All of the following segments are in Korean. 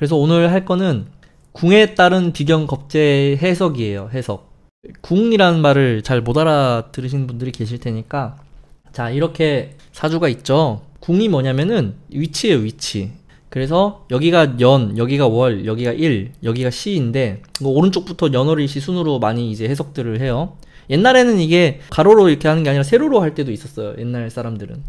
그래서 오늘 할 거는 궁에 따른 비경 겁제 해석이에요. 해석. 궁이라는 말을 잘 못 알아들으신 분들이 계실 테니까 자 이렇게 사주가 있죠. 궁이 뭐냐면은 위치예요. 위치. 그래서 여기가 연, 여기가 월, 여기가 일, 여기가 시인데 오른쪽부터 연월일 시 순으로 많이 이제 해석들을 해요. 옛날에는 이게 가로로 이렇게 하는 게 아니라 세로로 할 때도 있었어요. 옛날 사람들은.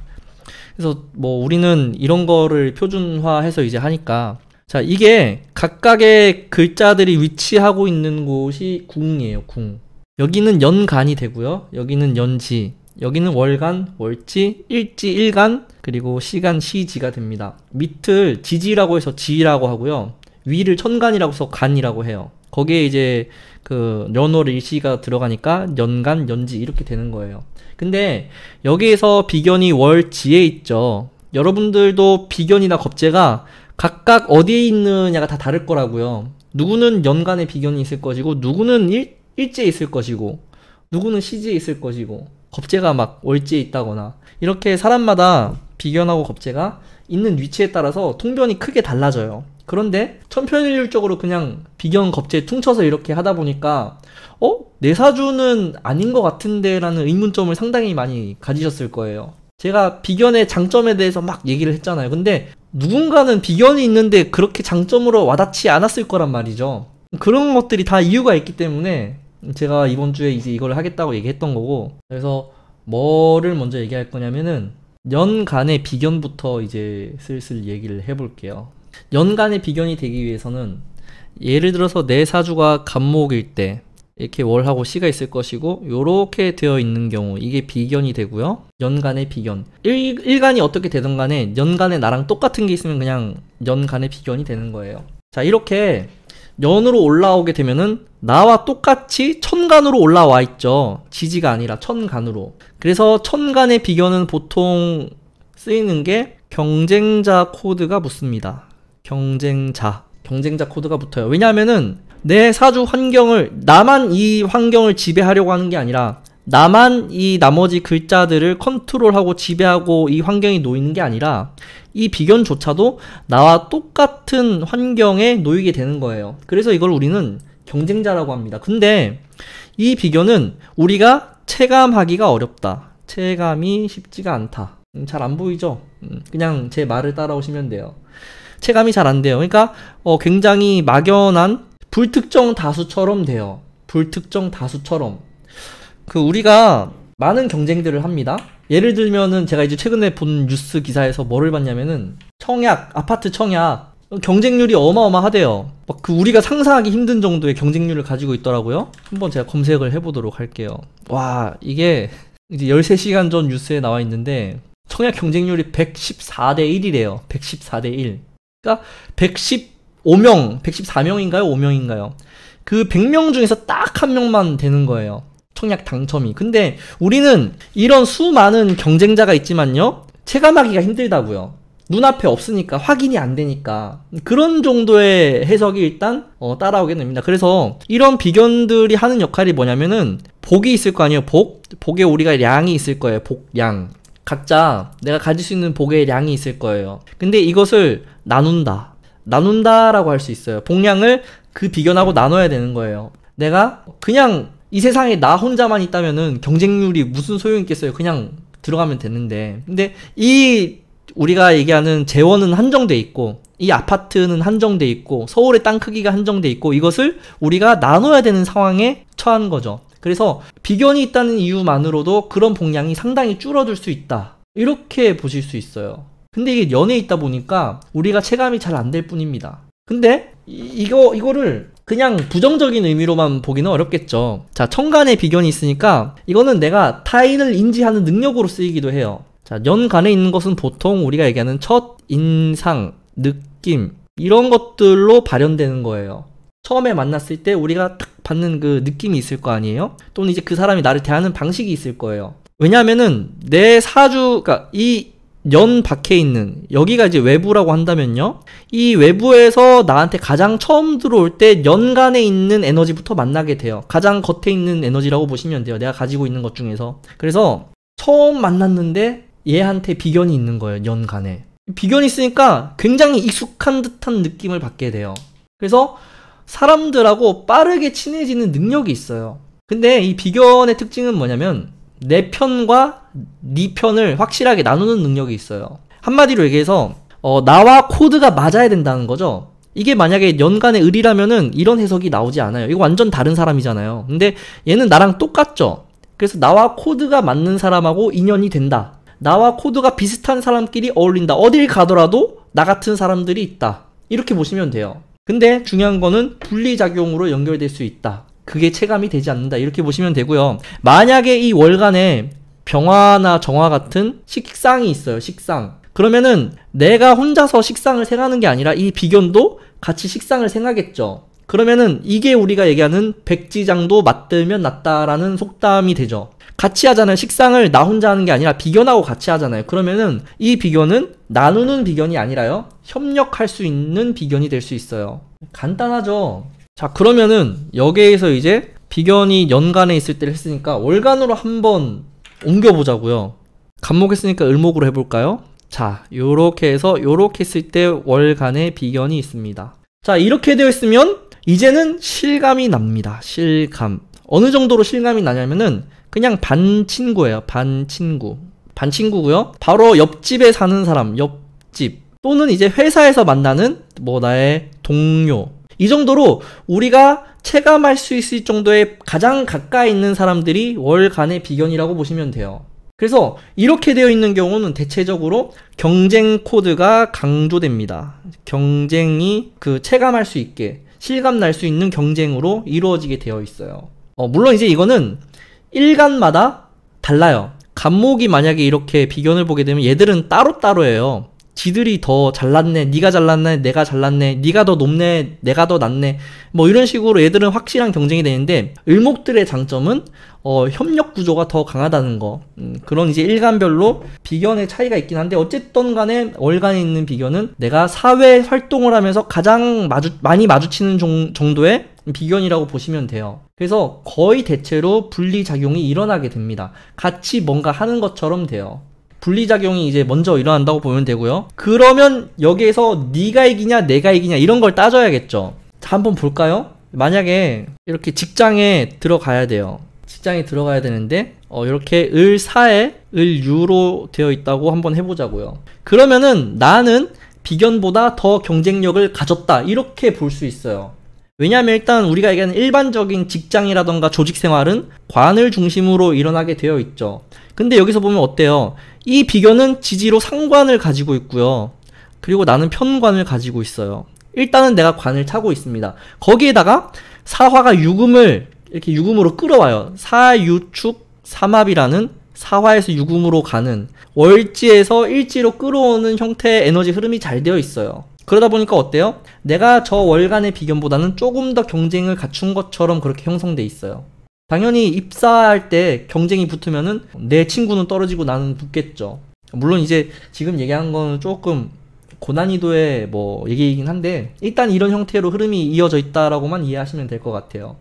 그래서 뭐 우리는 이런 거를 표준화해서 이제 하니까 자, 이게 각각의 글자들이 위치하고 있는 곳이 궁이에요, 궁. 여기는 연간이 되고요. 여기는 연지, 여기는 월간, 월지, 일지, 일간, 그리고 시간, 시지가 됩니다. 밑을 지지라고 해서 지라고 하고요. 위를 천간이라고 해서 간이라고 해요. 거기에 이제 그 연월 일시가 들어가니까 연간, 연지 이렇게 되는 거예요. 근데 여기에서 비견이 월지에 있죠. 여러분들도 비견이나 겁재가 각각 어디에 있느냐가 다 다를 거라고요. 누구는 연간의 비견이 있을 것이고 누구는 일, 일제에 있을 것이고 누구는 시제에 있을 것이고 겁재가 막월제에 있다거나 이렇게 사람마다 비견하고 겁재가 있는 위치에 따라서 통변이 크게 달라져요. 그런데 천편일률적으로 그냥 비견 겁재 퉁쳐서 이렇게 하다 보니까 어? 내 사주는 아닌 것 같은데 라는 의문점을 상당히 많이 가지셨을 거예요. 제가 비견의 장점에 대해서 막 얘기를 했잖아요. 근데 누군가는 비견이 있는데 그렇게 장점으로 와닿지 않았을 거란 말이죠. 그런 것들이 다 이유가 있기 때문에 제가 이번 주에 이제 이걸 하겠다고 얘기했던 거고 그래서 뭐를 먼저 얘기할 거냐면은 연간의 비견부터 이제 슬슬 얘기를 해볼게요. 연간의 비견이 되기 위해서는 예를 들어서 내 네 사주가 감목일때 이렇게 월하고 시가 있을 것이고 이렇게 되어 있는 경우 이게 비견이 되고요. 연간의 비견. 일, 일간이 어떻게 되든 간에 연간에 나랑 똑같은 게 있으면 그냥 연간의 비견이 되는 거예요. 자 이렇게 연으로 올라오게 되면은 나와 똑같이 천간으로 올라와 있죠. 지지가 아니라 천간으로. 그래서 천간의 비견은 보통 쓰이는 게 경쟁자 코드가 붙습니다. 경쟁자. 경쟁자 코드가 붙어요. 왜냐하면은 내 사주 환경을 나만 이 환경을 지배하려고 하는 게 아니라 나만 이 나머지 글자들을 컨트롤하고 지배하고 이 환경이 놓이는 게 아니라 이 비견조차도 나와 똑같은 환경에 놓이게 되는 거예요. 그래서 이걸 우리는 경쟁자라고 합니다. 근데 이 비견은 우리가 체감하기가 어렵다. 체감이 쉽지가 않다. 음, 잘안 보이죠? 음, 그냥 제 말을 따라오시면 돼요. 체감이 잘 안 돼요. 그러니까 어, 굉장히 막연한 불특정 다수처럼 돼요. 불특정 다수처럼. 그 우리가 많은 경쟁들을 합니다. 예를 들면은 제가 이제 최근에 본 뉴스 기사에서 뭐를 봤냐면은 청약, 아파트 청약 경쟁률이 어마어마하대요. 막 그 우리가 상상하기 힘든 정도의 경쟁률을 가지고 있더라고요. 한번 제가 검색을 해보도록 할게요. 와, 이게 이제 13시간 전 뉴스에 나와 있는데 청약 경쟁률이 114대 1이래요. 114대 1. 그러니까 110 5명, 114명인가요? 5명인가요? 그 100명 중에서 딱 한 명만 되는 거예요. 청약 당첨이. 근데 우리는 이런 수많은 경쟁자가 있지만요. 체감하기가 힘들다고요. 눈앞에 없으니까 확인이 안 되니까 그런 정도의 해석이 일단 어, 따라오게 됩니다. 그래서 이런 비견들이 하는 역할이 뭐냐면은 복이 있을 거 아니에요. 복 복에 우리가 양이 있을 거예요. 복양 각자 내가 가질 수 있는 복의 양이 있을 거예요. 근데 이것을 나눈다. 나눈다라고 할 수 있어요. 동량을 그 비견하고 나눠야 되는 거예요. 내가 그냥 이 세상에 나 혼자만 있다면은 경쟁률이 무슨 소용 있겠어요. 그냥 들어가면 되는데. 근데 이 우리가 얘기하는 재원은 한정돼 있고 이 아파트는 한정돼 있고 서울의 땅 크기가 한정돼 있고 이것을 우리가 나눠야 되는 상황에 처한 거죠. 그래서 비견이 있다는 이유만으로도 그런 복량이 상당히 줄어들 수 있다. 이렇게 보실 수 있어요. 근데 이게 연애 있다 보니까 우리가 체감이 잘 안 될 뿐입니다. 근데 이, 거 이거를 그냥 부정적인 의미로만 보기는 어렵겠죠. 자, 천간의 비견이 있으니까 이거는 내가 타인을 인지하는 능력으로 쓰이기도 해요. 자, 연간에 있는 것은 보통 우리가 얘기하는 첫 인상, 느낌 이런 것들로 발현되는 거예요. 처음에 만났을 때 우리가 딱 받는 그 느낌이 있을 거 아니에요? 또는 이제 그 사람이 나를 대하는 방식이 있을 거예요. 왜냐면은 내 사주, 그니까 이연 밖에 있는 여기가 이제 외부라고 한다면요. 이 외부에서 나한테 가장 처음 들어올 때 연간에 있는 에너지부터 만나게 돼요. 가장 겉에 있는 에너지라고 보시면 돼요. 내가 가지고 있는 것 중에서. 그래서 처음 만났는데 얘한테 비견이 있는 거예요. 연간에. 비견이 있으니까 굉장히 익숙한 듯한 느낌을 받게 돼요. 그래서 사람들하고 빠르게 친해지는 능력이 있어요. 근데 이 비견의 특징은 뭐냐면 내 편과 네 편을 확실하게 나누는 능력이 있어요. 한마디로 얘기해서 어, 나와 코드가 맞아야 된다는 거죠. 이게 만약에 연간의 을이라면은 이런 해석이 나오지 않아요. 이거 완전 다른 사람이잖아요. 근데 얘는 나랑 똑같죠. 그래서 나와 코드가 맞는 사람하고 인연이 된다. 나와 코드가 비슷한 사람끼리 어울린다. 어딜 가더라도 나 같은 사람들이 있다. 이렇게 보시면 돼요. 근데 중요한 거는 분리작용으로 연결될 수 있다. 그게 체감이 되지 않는다. 이렇게 보시면 되고요. 만약에 이 월간에 병화나 정화 같은 식상이 있어요. 식상. 그러면은 내가 혼자서 식상을 생하는 게 아니라 이 비견도 같이 식상을 생하겠죠. 그러면은 이게 우리가 얘기하는 백지장도 맞들면 낫다라는 속담이 되죠. 같이 하잖아요. 식상을 나 혼자 하는 게 아니라 비견하고 같이 하잖아요. 그러면은 이 비견은 나누는 비견이 아니라요. 협력할 수 있는 비견이 될 수 있어요. 간단하죠. 자 그러면은 여기에서 이제 비견이 연간에 있을 때를 했으니까 월간으로 한번 옮겨보자고요 간목했으니까 을목으로 해볼까요? 자 요렇게 해서 요렇게 했을 때 월간에 비견이 있습니다 자 이렇게 되어 있으면 이제는 실감이 납니다 실감 어느 정도로 실감이 나냐면은 그냥 반친구예요 반친구 반친구고요 바로 옆집에 사는 사람 옆집 또는 이제 회사에서 만나는 뭐 나의 동료 이 정도로 우리가 체감할 수 있을 정도의 가장 가까이 있는 사람들이 월간의 비견이라고 보시면 돼요. 그래서 이렇게 되어 있는 경우는 대체적으로 경쟁 코드가 강조됩니다. 경쟁이 그 체감할 수 있게 실감 날 수 있는 경쟁으로 이루어지게 되어 있어요. 어, 물론 이제 이거는 일간마다 달라요. 간목이 만약에 이렇게 비견을 보게 되면 얘들은 따로따로예요. 지들이 더 잘났네, 네가 잘났네, 내가 잘났네, 네가 더 높네, 내가 더낫네뭐 이런 식으로 얘들은 확실한 경쟁이 되는데 을목들의 장점은 어, 협력 구조가 더 강하다는 거 음, 그런 이제 일간별로 비견의 차이가 있긴 한데 어쨌든 간에 월간에 있는 비견은 내가 사회 활동을 하면서 가장 마주, 많이 마주치는 종, 정도의 비견이라고 보시면 돼요. 그래서 거의 대체로 분리작용이 일어나게 됩니다. 같이 뭔가 하는 것처럼 돼요. 분리작용이 이제 먼저 일어난다고 보면 되고요. 그러면 여기에서 네가 이기냐 내가 이기냐 이런 걸 따져야겠죠. 한번 볼까요? 만약에 이렇게 직장에 들어가야 돼요. 직장에 들어가야 되는데 어, 이렇게 을사에 을유로 되어 있다고 한번 해보자고요. 그러면은 나는 비견보다 더 경쟁력을 가졌다 이렇게 볼 수 있어요. 왜냐하면 일단 우리가 얘기하는 일반적인 직장이라던가 조직 생활은 관을 중심으로 일어나게 되어 있죠. 근데 여기서 보면 어때요? 이 비견은 지지로 상관을 가지고 있고요. 그리고 나는 편관을 가지고 있어요. 일단은 내가 관을 타고 있습니다. 거기에다가 사화가 유금을 이렇게 유금으로 끌어와요. 사유축 삼합이라는 사화에서 유금으로 가는 월지에서 일지로 끌어오는 형태의 에너지 흐름이 잘 되어 있어요. 그러다 보니까 어때요? 내가 저 월간의 비견보다는 조금 더 경쟁을 갖춘 것처럼 그렇게 형성돼 있어요. 당연히 입사할 때 경쟁이 붙으면은 내 친구는 떨어지고 나는 붙겠죠. 물론 이제 지금 얘기한 거는 조금 고난이도의 뭐 얘기이긴 한데 일단 이런 형태로 흐름이 이어져 있다라고만 이해하시면 될 것 같아요.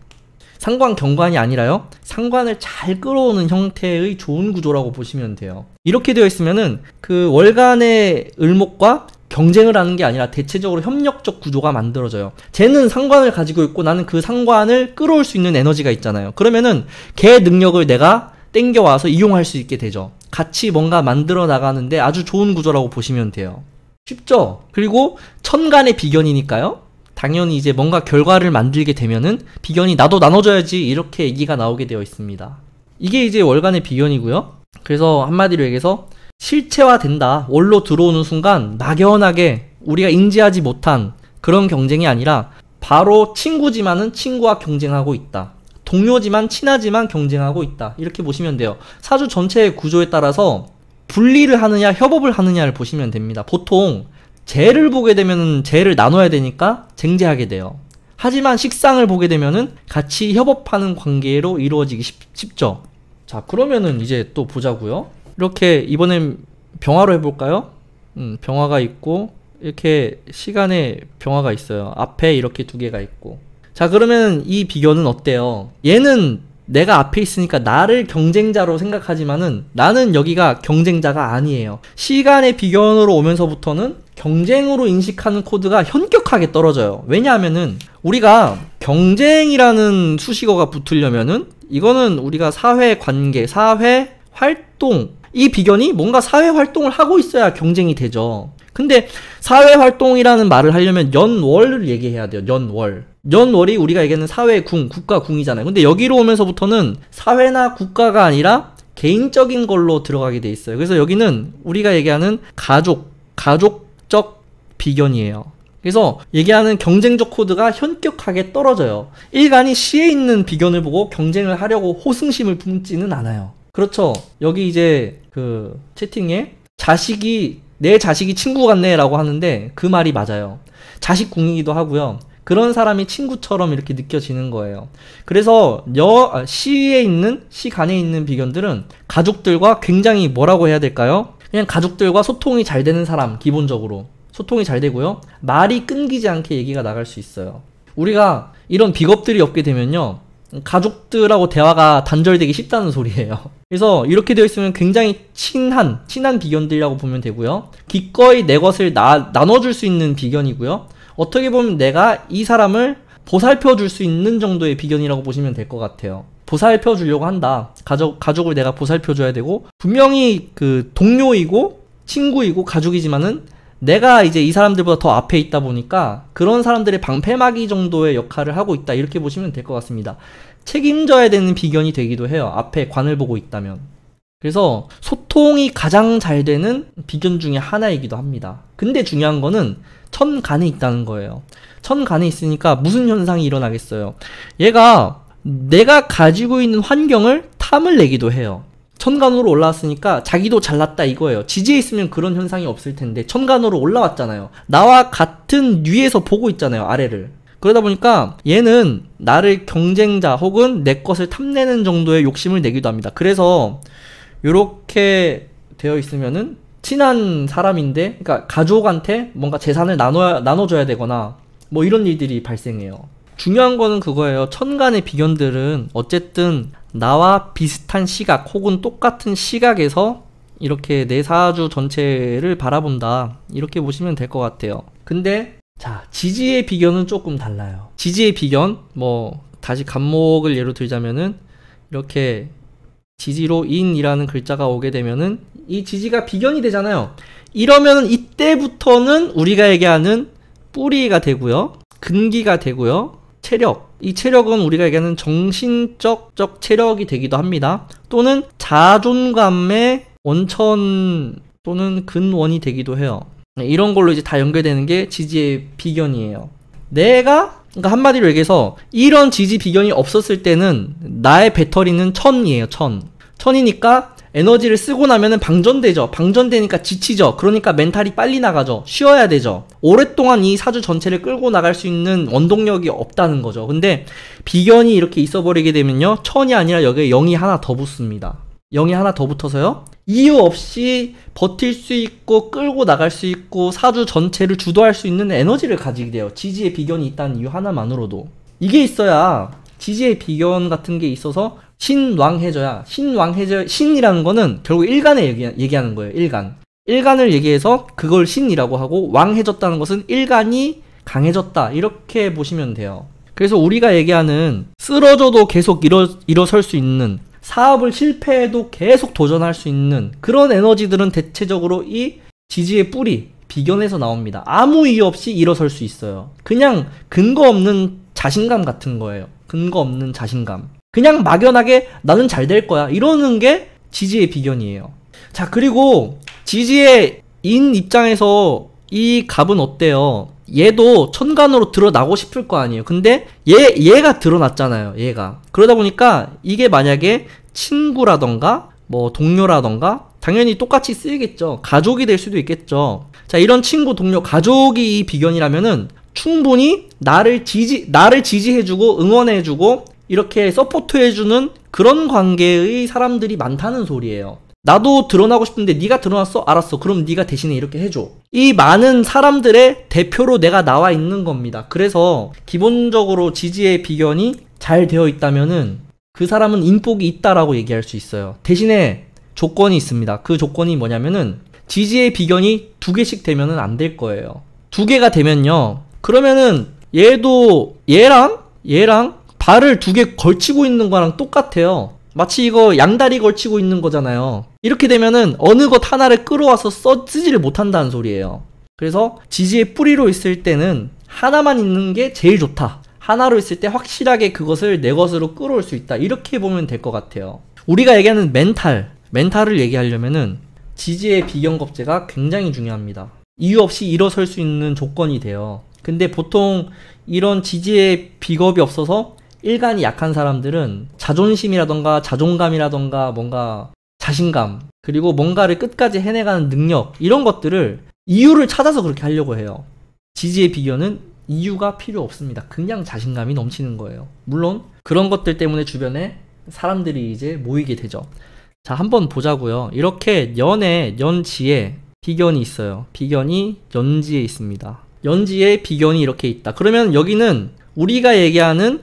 상관 경관이 아니라요. 상관을 잘 끌어오는 형태의 좋은 구조라고 보시면 돼요. 이렇게 되어 있으면은 그 월간의 을목과 경쟁을 하는 게 아니라 대체적으로 협력적 구조가 만들어져요. 쟤는 상관을 가지고 있고 나는 그 상관을 끌어올 수 있는 에너지가 있잖아요. 그러면은 걔 능력을 내가 땡겨와서 이용할 수 있게 되죠. 같이 뭔가 만들어 나가는데 아주 좋은 구조라고 보시면 돼요. 쉽죠? 그리고 천간의 비견이니까요. 당연히 이제 뭔가 결과를 만들게 되면은 비견이 나도 나눠줘야지 이렇게 얘기가 나오게 되어 있습니다. 이게 이제 월간의 비견이고요. 그래서 한마디로 얘기해서 실체화된다. 원로 들어오는 순간 막연하게 우리가 인지하지 못한 그런 경쟁이 아니라 바로 친구지만은 친구와 경쟁하고 있다. 동료지만 친하지만 경쟁하고 있다. 이렇게 보시면 돼요. 사주 전체의 구조에 따라서 분리를 하느냐 협업을 하느냐를 보시면 됩니다. 보통 재를 보게 되면은 재를 나눠야 되니까 쟁제하게 돼요. 하지만 식상을 보게 되면은 같이 협업하는 관계로 이루어지기 쉽, 쉽죠. 자, 그러면은 이제 또 보자고요. 이렇게 이번엔 병화로 해볼까요? 음, 병화가 있고 이렇게 시간에 병화가 있어요. 앞에 이렇게 두 개가 있고. 자 그러면 이 비교는 어때요? 얘는 내가 앞에 있으니까 나를 경쟁자로 생각하지만은 나는 여기가 경쟁자가 아니에요. 시간의 비견으로 오면서부터는 경쟁으로 인식하는 코드가 현격하게 떨어져요. 왜냐하면은 우리가 경쟁이라는 수식어가 붙으려면은 이거는 우리가 사회 관계, 사회 활동 이 비견이 뭔가 사회 활동을 하고 있어야 경쟁이 되죠. 근데 사회 활동이라는 말을 하려면 연월을 얘기해야 돼요. 연월. 연월이 우리가 얘기하는 사회궁, 국가궁이잖아요. 근데 여기로 오면서부터는 사회나 국가가 아니라 개인적인 걸로 들어가게 돼 있어요. 그래서 여기는 우리가 얘기하는 가족, 가족적 비견이에요. 그래서 얘기하는 경쟁적 코드가 현격하게 떨어져요. 일간이 시에 있는 비견을 보고 경쟁을 하려고 호승심을 품지는 않아요. 그렇죠. 여기 이제 그 채팅에 자식이 내 자식이 친구 같네라고 하는데 그 말이 맞아요. 자식 궁이기도 하고요. 그런 사람이 친구처럼 이렇게 느껴지는 거예요. 그래서 여 아, 시에 있는 시간에 있는 비견들은 가족들과 굉장히 뭐라고 해야 될까요? 그냥 가족들과 소통이 잘 되는 사람 기본적으로 소통이 잘 되고요. 말이 끊기지 않게 얘기가 나갈 수 있어요. 우리가 이런 비겁들이 없게 되면요. 가족들하고 대화가 단절되기 쉽다는 소리예요. 그래서 이렇게 되어 있으면 굉장히 친한, 친한 비견들이라고 보면 되고요. 기꺼이 내 것을 나, 나눠줄 수 있는 비견이고요. 어떻게 보면 내가 이 사람을 보살펴 줄 수 있는 정도의 비견이라고 보시면 될 것 같아요. 보살펴 주려고 한다. 가족, 가족을 내가 보살펴 줘야 되고, 분명히 그 동료이고, 친구이고, 가족이지만은 내가 이제 이 사람들보다 더 앞에 있다 보니까 그런 사람들의 방패막이 정도의 역할을 하고 있다 이렇게 보시면 될 것 같습니다. 책임져야 되는 비견이 되기도 해요. 앞에 관을 보고 있다면. 그래서 소통이 가장 잘 되는 비견 중의 하나이기도 합니다. 근데 중요한 거는 천간에 있다는 거예요. 천간에 있으니까 무슨 현상이 일어나겠어요? 얘가 내가 가지고 있는 환경을 탐을 내기도 해요. 천간으로 올라왔으니까 자기도 잘났다 이거예요. 지지에 있으면 그런 현상이 없을 텐데 천간으로 올라왔잖아요. 나와 같은 위에서 보고 있잖아요. 아래를. 그러다 보니까 얘는 나를 경쟁자 혹은 내 것을 탐내는 정도의 욕심을 내기도 합니다. 그래서 이렇게 되어 있으면은 친한 사람인데 그러니까 가족한테 뭔가 재산을 나눠 나눠줘야 되거나 뭐 이런 일들이 발생해요. 중요한 거는 그거예요. 천간의 비견들은 어쨌든 나와 비슷한 시각 혹은 똑같은 시각에서 이렇게 내 사주 전체를 바라본다. 이렇게 보시면 될 것 같아요. 근데 자, 지지의 비견은 조금 달라요. 지지의 비견 뭐 다시 간목을 예로 들자면은 이렇게 지지로 인이라는 글자가 오게 되면은 이 지지가 비견이 되잖아요. 이러면 은 이때부터는 우리가 얘기하는 뿌리가 되고요. 근기가 되고요. 체력. 이 체력은 우리가 얘기하는 정신적적 체력이 되기도 합니다. 또는 자존감의 원천 또는 근원이 되기도 해요. 네, 이런 걸로 이제 다 연결되는 게 지지의 비견이에요. 내가 그러니까 한마디로 얘기해서 이런 지지 비견이 없었을 때는 나의 배터리는 천이에요. 천. 천이니까 에너지를 쓰고 나면은 방전되죠. 방전되니까 지치죠. 그러니까 멘탈이 빨리 나가죠. 쉬어야 되죠. 오랫동안 이 사주 전체를 끌고 나갈 수 있는 원동력이 없다는 거죠. 근데 비견이 이렇게 있어버리게 되면요. 천이 아니라 여기에 0이 하나 더 붙습니다. 0이 하나 더 붙어서요. 이유 없이 버틸 수 있고 끌고 나갈 수 있고 사주 전체를 주도할 수 있는 에너지를 가지게 돼요. 지지의 비견이 있다는 이유 하나만으로도. 이게 있어야 지지의 비견 같은 게 있어서 신왕해저야 신왕해저 신이라는 거는 결국 일간에 얘기, 하는 거예요 일간 일간을 얘기해서 그걸 신이라고 하고 왕해졌다는 것은 일간이 강해졌다 이렇게 보시면 돼요 그래서 우리가 얘기하는 쓰러져도 계속 일어, 일어설 수 있는 사업을 실패해도 계속 도전할 수 있는 그런 에너지들은 대체적으로 이 지지의 뿌리 비견에서 나옵니다 아무 이유 없이 일어설 수 있어요 그냥 근거 없는 자신감 같은 거예요 근거 없는 자신감 그냥 막연하게 나는 잘 될 거야 이러는 게 지지의 비견이에요. 자 그리고 지지의 인 입장에서 이 갑은 어때요? 얘도 천간으로 드러나고 싶을 거 아니에요. 근데 얘 얘가 드러났잖아요. 얘가 그러다 보니까 이게 만약에 친구라던가 뭐 동료라던가 당연히 똑같이 쓰이겠죠. 가족이 될 수도 있겠죠. 자, 이런 친구, 동료, 가족이 비견이라면은 충분히 나를 지지, 나를 지지해주고 응원해주고 이렇게 서포트해주는 그런 관계의 사람들이 많다는 소리예요. 나도 드러나고 싶은데 네가 드러났어? 알았어. 그럼 네가 대신에 이렇게 해줘. 이 많은 사람들의 대표로 내가 나와 있는 겁니다. 그래서 기본적으로 지지의 비견이 잘 되어 있다면은 그 사람은 인복이 있다라고 얘기할 수 있어요. 대신에 조건이 있습니다. 그 조건이 뭐냐면은 지지의 비견이 두 개씩 되면은 안 될 거예요. 두 개가 되면요. 그러면은 얘도 얘랑 얘랑 발을 두 개 걸치고 있는 거랑 똑같아요. 마치 이거 양다리 걸치고 있는 거잖아요. 이렇게 되면은 어느 것 하나를 끌어와서 써, 쓰지를 못한다는 소리예요. 그래서 지지의 뿌리로 있을 때는 하나만 있는 게 제일 좋다. 하나로 있을 때 확실하게 그것을 내 것으로 끌어올 수 있다. 이렇게 보면 될 것 같아요. 우리가 얘기하는 멘탈, 멘탈을 얘기하려면은 지지의 비경겁제가 굉장히 중요합니다. 이유 없이 일어설 수 있는 조건이 돼요. 근데 보통 이런 지지의 비겁이 없어서 일간이 약한 사람들은 자존심이라던가 자존감이라던가 뭔가 자신감 그리고 뭔가를 끝까지 해내가는 능력 이런 것들을 이유를 찾아서 그렇게 하려고 해요. 지지의 비결은 이유가 필요 없습니다. 그냥 자신감이 넘치는 거예요. 물론 그런 것들 때문에 주변에 사람들이 이제 모이게 되죠. 자, 한번 보자고요. 이렇게 연의 연지에 비견이 있어요. 비견이 연지에 있습니다. 연지에 비견이 이렇게 있다. 그러면 여기는 우리가 얘기하는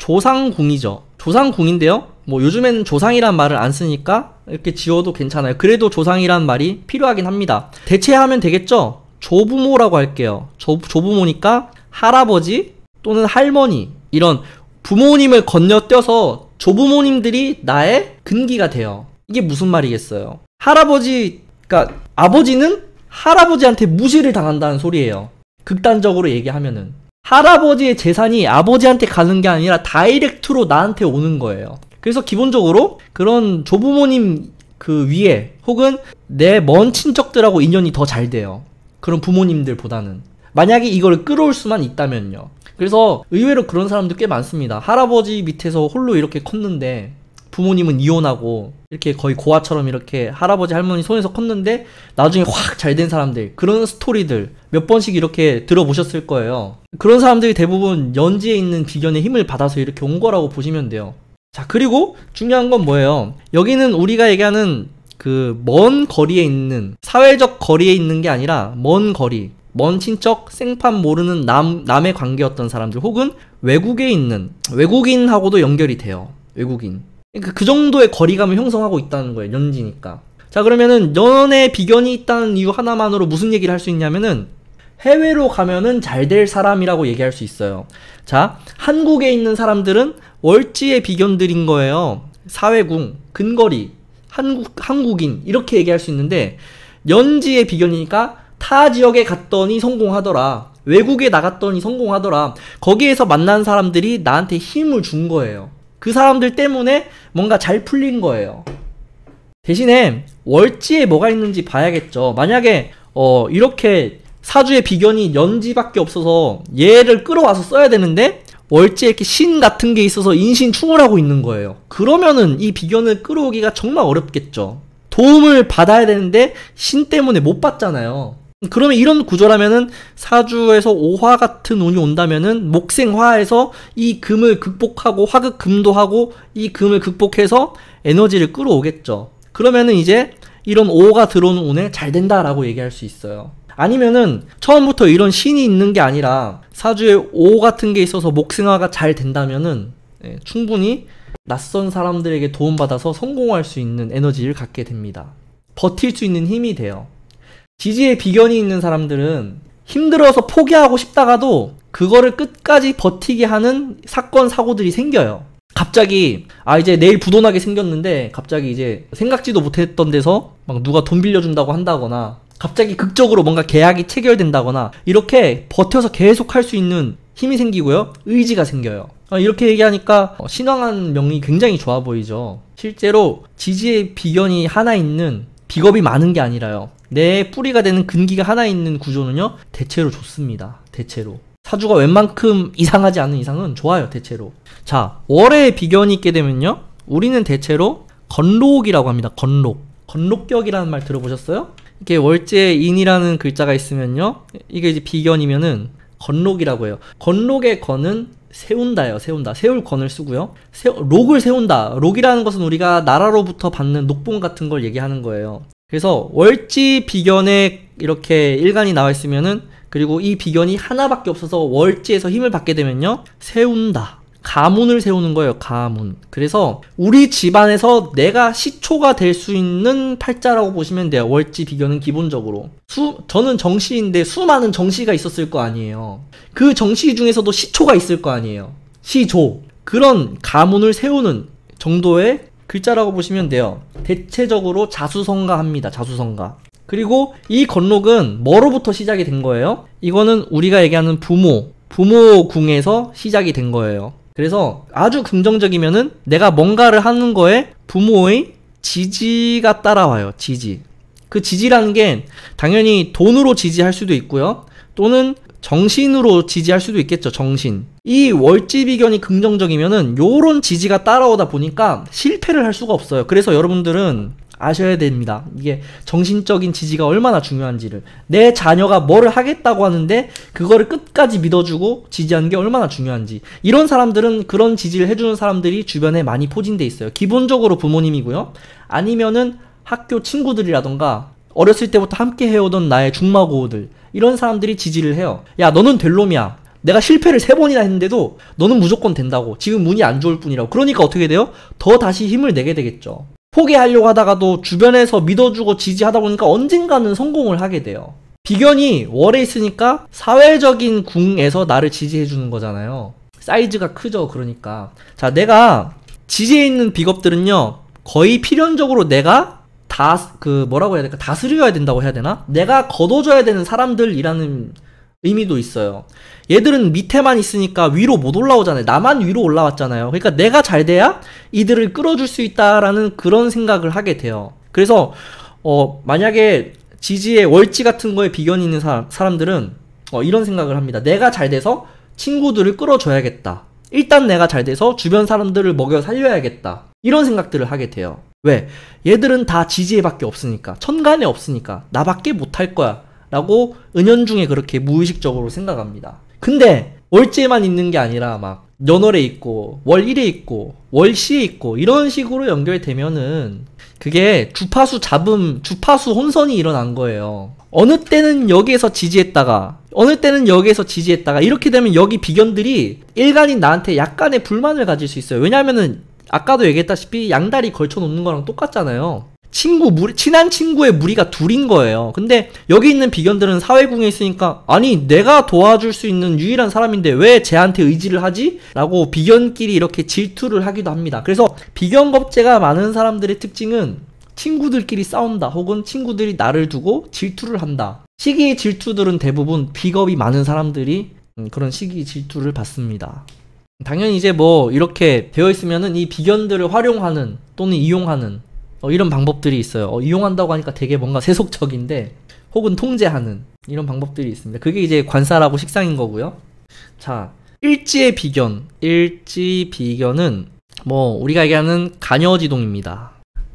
조상궁이죠. 조상궁인데요. 뭐 요즘에는 조상이란 말을 안 쓰니까 이렇게 지워도 괜찮아요. 그래도 조상이란 말이 필요하긴 합니다. 대체하면 되겠죠? 조부모라고 할게요. 조, 조부모니까 할아버지 또는 할머니 이런 부모님을 건너뛰어서 조부모님들이 나의 근기가 돼요. 이게 무슨 말이겠어요? 할아버지, 그러니까 아버지는 할아버지한테 무시를 당한다는 소리예요. 극단적으로 얘기하면은. 할아버지의 재산이 아버지한테 가는 게 아니라 다이렉트로 나한테 오는 거예요. 그래서 기본적으로 그런 조부모님 그 위에 혹은 내 먼 친척들하고 인연이 더 잘 돼요. 그런 부모님들보다는. 만약에 이걸 끌어올 수만 있다면요. 그래서 의외로 그런 사람들 꽤 많습니다. 할아버지 밑에서 홀로 이렇게 컸는데 부모님은 이혼하고 이렇게 거의 고아처럼 이렇게 할아버지 할머니 손에서 컸는데 나중에 확 잘 된 사람들 그런 스토리들 몇 번씩 이렇게 들어보셨을 거예요 그런 사람들이 대부분 연지에 있는 비견의 힘을 받아서 이렇게 온 거라고 보시면 돼요 자 그리고 중요한 건 뭐예요 여기는 우리가 얘기하는 그 먼 거리에 있는 사회적 거리에 있는 게 아니라 먼 거리 먼 친척, 생판 모르는 남, 남의 관계였던 사람들, 혹은 외국에 있는 외국인하고도 연결이 돼요. 외국인. 그러니까 그 정도의 거리감을 형성하고 있다는 거예요. 연지니까. 자 그러면은 연애 비견이 있다는 이유 하나만으로 무슨 얘기를 할 수 있냐면은 해외로 가면은 잘 될 사람이라고 얘기할 수 있어요. 자 한국에 있는 사람들은 월지의 비견들인 거예요. 사회궁, 근거리, 한국 한국인 이렇게 얘기할 수 있는데 연지의 비견이니까 타 지역에 갔더니 성공하더라. 외국에 나갔더니 성공하더라. 거기에서 만난 사람들이 나한테 힘을 준 거예요. 그 사람들 때문에 뭔가 잘 풀린 거예요. 대신에 월지에 뭐가 있는지 봐야겠죠. 만약에 어 이렇게 사주의 비견이 연지밖에 없어서 얘를 끌어와서 써야 되는데 월지에 이렇게 신 같은 게 있어서 인신충을 하고 있는 거예요. 그러면은 이 비견을 끌어오기가 정말 어렵겠죠. 도움을 받아야 되는데 신 때문에 못 받잖아요. 그러면 이런 구조라면은 사주에서 오화 같은 운이 온다면은 목생화에서 이 금을 극복하고 화극 금도 하고 이 금을 극복해서 에너지를 끌어오겠죠. 그러면은 이제 이런 오가 들어오는 운에 잘 된다라고 얘기할 수 있어요. 아니면은 처음부터 이런 신이 있는 게 아니라 사주에 오 같은 게 있어서 목생화가 잘 된다면은 예, 충분히 낯선 사람들에게 도움받아서 성공할 수 있는 에너지를 갖게 됩니다. 버틸 수 있는 힘이 돼요. 지지의 비견이 있는 사람들은 힘들어서 포기하고 싶다가도 그거를 끝까지 버티게 하는 사건, 사고들이 생겨요. 갑자기, 아, 이제 내일 부도나게 생겼는데, 갑자기 이제 생각지도 못했던 데서 막 누가 돈 빌려준다고 한다거나, 갑자기 극적으로 뭔가 계약이 체결된다거나, 이렇게 버텨서 계속 할 수 있는 힘이 생기고요. 의지가 생겨요. 아, 이렇게 얘기하니까 어, 신앙한 명이 굉장히 좋아 보이죠. 실제로 지지의 비견이 하나 있는 비겁이 많은 게 아니라요. 내 뿌리가 되는 근기가 하나 있는 구조는요 대체로 좋습니다 대체로 사주가 웬만큼 이상하지 않은 이상은 좋아요 대체로 자월의 비견이 있게 되면요 우리는 대체로 건록이라고 합니다 건록 건록격이라는 말 들어보셨어요? 이게 월제 인이라는 글자가 있으면요 이게 이제 비견이면은 건록이라고 해요 건록의 건은 세운다요 세운다 세울 건을 쓰고요 세, 록을 세운다 록이라는 것은 우리가 나라로부터 받는 녹봉 같은 걸 얘기하는 거예요 그래서 월지 비견에 이렇게 일간이 나와 있으면은 그리고 이 비견이 하나밖에 없어서 월지에서 힘을 받게 되면요 세운다 가문을 세우는 거예요 가문 그래서 우리 집안에서 내가 시초가 될 수 있는 팔자라고 보시면 돼요 월지 비견은 기본적으로 수 저는 정시인데 수많은 정시가 있었을 거 아니에요 그 정시 중에서도 시초가 있을 거 아니에요 시조 그런 가문을 세우는 정도의 글자라고 보시면 돼요. 대체적으로 자수성가합니다. 자수성가. 그리고 이 건록은 뭐로부터 시작이 된 거예요? 이거는 우리가 얘기하는 부모, 부모궁에서 시작이 된 거예요. 그래서 아주 긍정적이면은 내가 뭔가를 하는 거에 부모의 지지가 따라와요. 지지. 그 지지라는 게 당연히 돈으로 지지할 수도 있고요. 또는 정신으로 지지할 수도 있겠죠. 정신. 이 월집 이견이 긍정적이면은 요런 지지가 따라오다 보니까 실패를 할 수가 없어요. 그래서 여러분들은 아셔야 됩니다. 이게 정신적인 지지가 얼마나 중요한지를. 내 자녀가 뭐를 하겠다고 하는데 그거를 끝까지 믿어주고 지지하는 게 얼마나 중요한지. 이런 사람들은 그런 지지를 해주는 사람들이 주변에 많이 포진돼 있어요. 기본적으로 부모님이고요. 아니면은 학교 친구들이라던가 어렸을 때부터 함께 해오던 나의 중마고우들 이런 사람들이 지지를 해요. 야, 너는 될 놈이야. 내가 실패를 세 번이나 했는데도 너는 무조건 된다고. 지금 운이 안 좋을 뿐이라고. 그러니까 어떻게 돼요? 더 다시 힘을 내게 되겠죠. 포기하려고 하다가도 주변에서 믿어주고 지지하다 보니까 언젠가는 성공을 하게 돼요. 비견이 월에 있으니까 사회적인 궁에서 나를 지지해주는 거잖아요. 사이즈가 크죠, 그러니까. 자, 내가 지지해 있는 비겁들은요, 거의 필연적으로 내가 다그 뭐라고 해야 될까 다스려야 된다고 해야 되나? 내가 거둬줘야 되는 사람들이라는 의미도 있어요. 얘들은 밑에만 있으니까 위로 못 올라오잖아요. 나만 위로 올라왔잖아요. 그러니까 내가 잘 돼야 이들을 끌어줄 수 있다라는 그런 생각을 하게 돼요. 그래서 어 만약에 지지의 월지 같은 거에 비견이 있는 사람, 사람들은 어, 이런 생각을 합니다. 내가 잘 돼서 친구들을 끌어줘야겠다. 일단 내가 잘 돼서 주변 사람들을 먹여 살려야겠다. 이런 생각들을 하게 돼요. 왜? 얘들은 다 지지애밖에 없으니까 천간에 없으니까 나밖에 못할 거야 라고 은연중에 그렇게 무의식적으로 생각합니다 근데 월제만 있는 게 아니라 막 연월에 있고 월일에 있고 월시에 있고 이런 식으로 연결되면은 그게 주파수 잡음 주파수 혼선이 일어난 거예요 어느 때는 여기에서 지지했다가 어느 때는 여기에서 지지했다가 이렇게 되면 여기 비견들이 일간인 나한테 약간의 불만을 가질 수 있어요 왜냐면은 아까도 얘기했다시피 양다리 걸쳐 놓는 거랑 똑같잖아요. 친구 무리, 친한 친구의 무리가 둘인 거예요. 근데 여기 있는 비견들은 사회궁에 있으니까 아니 내가 도와줄 수 있는 유일한 사람인데 왜 쟤한테 의지를 하지? 라고 비견끼리 이렇게 질투를 하기도 합니다. 그래서 비견 겁제가 많은 사람들의 특징은 친구들끼리 싸운다 혹은 친구들이 나를 두고 질투를 한다. 시기의 질투들은 대부분 비겁이 많은 사람들이 음, 그런 시기 질투를 받습니다. 당연히 이제 뭐 이렇게 되어 있으면은 이 비견들을 활용하는 또는 이용하는 어, 이런 방법들이 있어요. 어, 이용한다고 하니까 되게 뭔가 세속적인데 혹은 통제하는 이런 방법들이 있습니다. 그게 이제 관사라고 식상인 거고요. 자, 일지의 비견. 일지 비견은 뭐 우리가 얘기하는 간여지동입니다.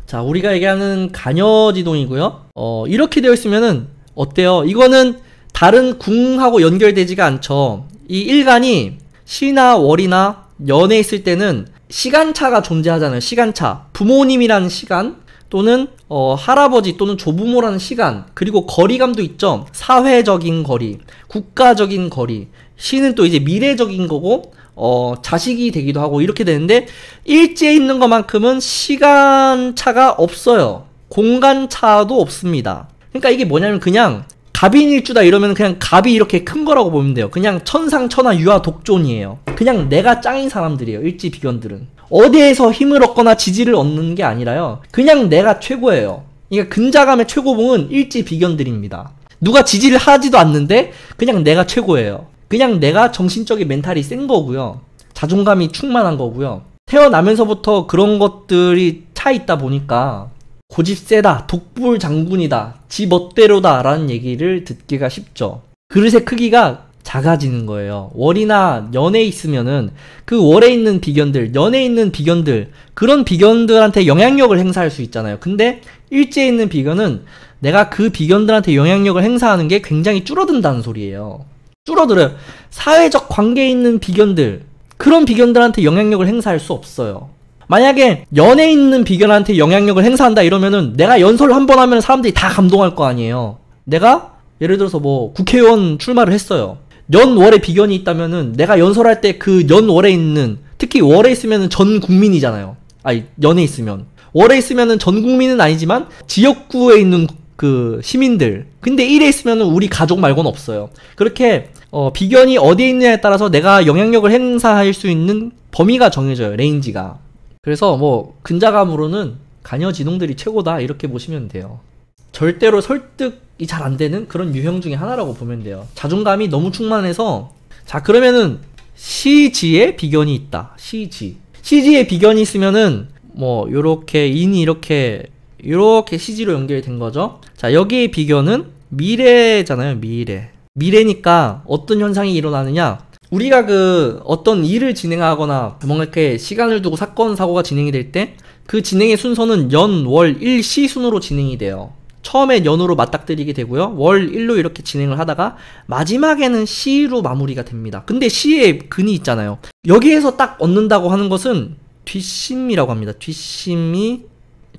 자, 우리가 얘기하는 간여지동이고요. 어, 이렇게 되어 있으면은 어때요? 이거는 다른 궁하고 연결되지가 않죠. 이 일간이 시나 월이나 연애 있을 때는 시간차가 존재하잖아요. 시간차. 부모님이라는 시간 또는 어, 할아버지 또는 조부모라는 시간 그리고 거리감도 있죠. 사회적인 거리, 국가적인 거리. 시는 또 이제 미래적인 거고 어, 자식이 되기도 하고 이렇게 되는데 일제에 있는 것만큼은 시간차가 없어요. 공간차도 없습니다. 그러니까 이게 뭐냐면 그냥 갑인일주다 이러면 그냥 갑이 이렇게 큰 거라고 보면 돼요. 그냥 천상천하 유아 독존이에요. 그냥 내가 짱인 사람들이에요. 일지 비견들은. 어디에서 힘을 얻거나 지지를 얻는 게 아니라요. 그냥 내가 최고예요. 그러니까 근자감의 최고봉은 일지 비견들입니다. 누가 지지를 하지도 않는데 그냥 내가 최고예요. 그냥 내가 정신적인 멘탈이 센 거고요. 자존감이 충만한 거고요. 태어나면서부터 그런 것들이 차 있다 보니까 고집 세다, 독불 장군이다, 지 멋대로다 라는 얘기를 듣기가 쉽죠. 그릇의 크기가 작아지는 거예요. 월이나 연에 있으면은 그 월에 있는 비견들, 연에 있는 비견들, 그런 비견들한테 영향력을 행사할 수 있잖아요. 근데 일제에 있는 비견은 내가 그 비견들한테 영향력을 행사하는 게 굉장히 줄어든다는 소리예요. 줄어들어요. 사회적 관계에 있는 비견들, 그런 비견들한테 영향력을 행사할 수 없어요. 만약에 연애 있는 비결한테 영향력을 행사한다 이러면은 내가 연설 을한번 하면 사람들이 다 감동할 거 아니에요. 내가 예를 들어서 뭐 국회의원 출마를 했어요. 연월에 비견이 있다면은 내가 연설할 때 그 연월에 있는 특히 월에 있으면은 전 국민이잖아요. 아니 연에 있으면 월에 있으면은 전 국민은 아니지만 지역구에 있는 그 시민들 근데 1에 있으면은 우리 가족 말고는 없어요. 그렇게 어, 비견이 어디에 있느냐에 따라서 내가 영향력을 행사할 수 있는 범위가 정해져요. 레인지가. 그래서 뭐 근자감으로는 간여진홍들이 최고다 이렇게 보시면 돼요. 절대로 설득이 잘 안 되는 그런 유형 중에 하나라고 보면 돼요. 자존감이 너무 충만해서 자 그러면은 CG의 비견이 있다. CG. CG의 비견이 있으면은 뭐 요렇게 인이 이렇게 요렇게 CG로 연결된 이 거죠. 자여기에 비견은 미래잖아요. 미래. 미래니까 어떤 현상이 일어나느냐? 우리가 그 어떤 일을 진행하거나 뭔가 이렇게 시간을 두고 사건 사고가 진행이 될 때 그 진행의 순서는 연, 월, 일, 시 순으로 진행이 돼요. 처음에 연으로 맞닥뜨리게 되고요. 월, 일로 이렇게 진행을 하다가 마지막에는 시로 마무리가 됩니다. 근데 시의 근이 있잖아요. 여기에서 딱 얻는다고 하는 것은 뒷심이라고 합니다. 뒷심이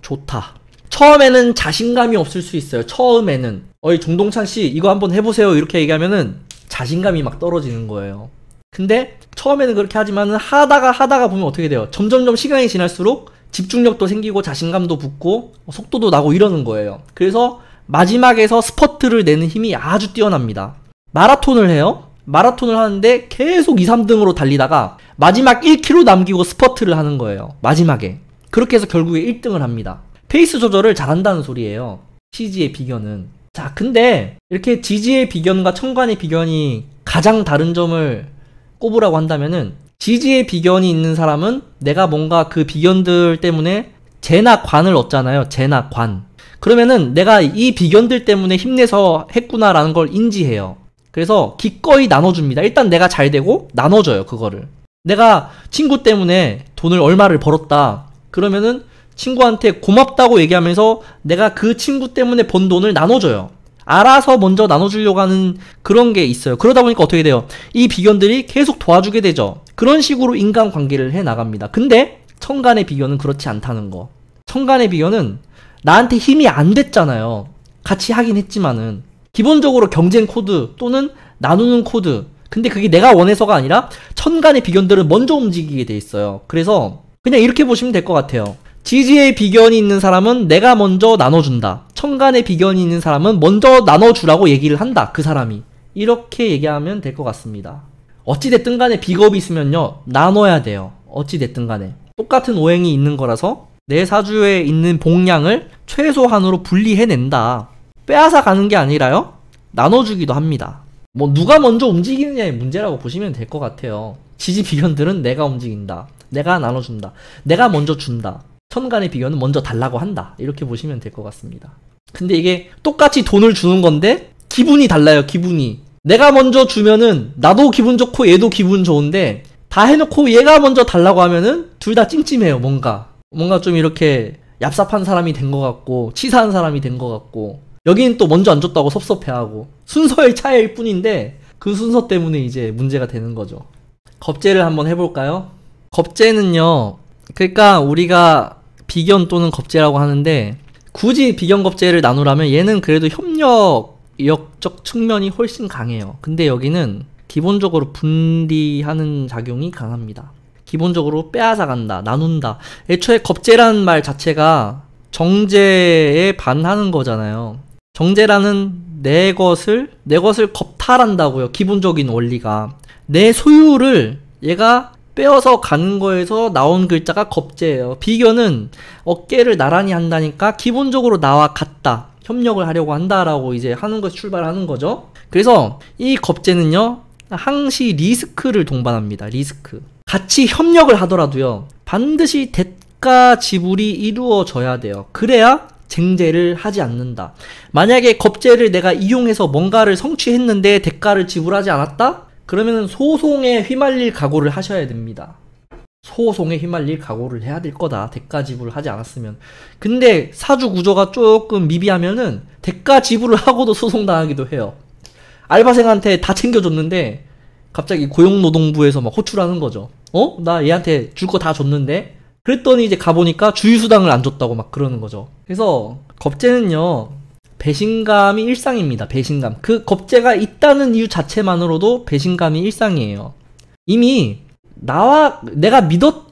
좋다. 처음에는 자신감이 없을 수 있어요. 처음에는 어이 정동찬 씨 이거 한번 해보세요 이렇게 얘기하면은 자신감이 막 떨어지는 거예요. 근데 처음에는 그렇게 하지만은 하다가 하다가 보면 어떻게 돼요? 점점점 시간이 지날수록 집중력도 생기고 자신감도 붙고 속도도 나고 이러는 거예요. 그래서 마지막에서 스퍼트를 내는 힘이 아주 뛰어납니다. 마라톤을 해요. 마라톤을 하는데 계속 2, 3등으로 달리다가 마지막 1km 남기고 스퍼트를 하는 거예요. 마지막에. 그렇게 해서 결국에 1등을 합니다. 페이스 조절을 잘한다는 소리예요. CG의 비견은. 자, 근데 이렇게 지 g 의 비견과 청관의 비견이 가장 다른 점을 꼽으라고 한다면은 지지의 비견이 있는 사람은 내가 뭔가 그 비견들 때문에 재나 관을 얻잖아요. 재나 관. 그러면은 내가 이 비견들 때문에 힘내서 했구나라는 걸 인지해요. 그래서 기꺼이 나눠줍니다. 일단 내가 잘 되고 나눠줘요. 그거를. 내가 친구 때문에 돈을 얼마를 벌었다. 그러면은 친구한테 고맙다고 얘기하면서 내가 그 친구 때문에 번 돈을 나눠줘요. 알아서 먼저 나눠주려고 하는 그런 게 있어요. 그러다 보니까 어떻게 돼요? 이 비견들이 계속 도와주게 되죠. 그런 식으로 인간관계를 해 나갑니다. 근데 천간의 비견은 그렇지 않다는 거. 천간의 비견은 나한테 힘이 안 됐잖아요. 같이 하긴 했지만은 기본적으로 경쟁 코드 또는 나누는 코드 근데 그게 내가 원해서가 아니라 천간의 비견들은 먼저 움직이게 돼 있어요. 그래서 그냥 이렇게 보시면 될 것 같아요. 지지의 비견이 있는 사람은 내가 먼저 나눠준다. 천간의 비견이 있는 사람은 먼저 나눠주라고 얘기를 한다. 그 사람이. 이렇게 얘기하면 될 것 같습니다. 어찌됐든 간에 비겁이 있으면요. 나눠야 돼요. 어찌됐든 간에. 똑같은 오행이 있는 거라서 내 사주에 있는 봉량을 최소한으로 분리해낸다. 빼앗아 가는 게 아니라요. 나눠주기도 합니다. 뭐 누가 먼저 움직이느냐의 문제라고 보시면 될 것 같아요. 지지 비견들은 내가 움직인다. 내가 나눠준다. 내가 먼저 준다. 천간의 비교는 먼저 달라고 한다. 이렇게 보시면 될 것 같습니다. 근데 이게 똑같이 돈을 주는 건데 기분이 달라요. 기분이. 내가 먼저 주면은 나도 기분 좋고 얘도 기분 좋은데 다 해놓고 얘가 먼저 달라고 하면은 둘 다 찜찜해요. 뭔가. 뭔가 좀 이렇게 얍삽한 사람이 된 것 같고 치사한 사람이 된 것 같고 여기는 또 먼저 안 줬다고 섭섭해하고 순서의 차이일 뿐인데 그 순서 때문에 이제 문제가 되는 거죠. 겁제를 한번 해볼까요? 겁제는요 그러니까 우리가 비견 또는 겁제라고 하는데 굳이 비견 겁제를 나누라면 얘는 그래도 협력역적 측면이 훨씬 강해요. 근데 여기는 기본적으로 분리하는 작용이 강합니다. 기본적으로 빼앗아간다, 나눈다. 애초에 겁제란 말 자체가 정제에 반하는 거잖아요. 정제라는 내 것을 내 것을 겁탈한다고요. 기본적인 원리가 내 소유를 얘가 빼어서 가는 거에서 나온 글자가 겁제예요. 비견은 어깨를 나란히 한다니까 기본적으로 나와 같다. 협력을 하려고 한다라고 이제 하는 것 출발하는 거죠. 그래서 이 겁제는요. 항시 리스크를 동반합니다. 리스크. 같이 협력을 하더라도요. 반드시 대가 지불이 이루어져야 돼요. 그래야 쟁제를 하지 않는다. 만약에 겁제를 내가 이용해서 뭔가를 성취했는데 대가를 지불하지 않았다? 그러면 소송에 휘말릴 각오를 하셔야 됩니다. 소송에 휘말릴 각오를 해야 될 거다. 대가 지불을 하지 않았으면. 근데 사주 구조가 조금 미비하면은 대가 지불을 하고도 소송 당하기도 해요. 알바생한테 다 챙겨줬는데 갑자기 고용노동부에서 막 호출하는 거죠. 어? 나 얘한테 줄 거 다 줬는데? 그랬더니 이제 가보니까 주유수당을 안 줬다고 막 그러는 거죠. 그래서 겁제는요, 배신감이 일상입니다. 배신감. 그 겁재가 있다는 이유 자체만으로도 배신감이 일상이에요. 이미 나와 내가 믿었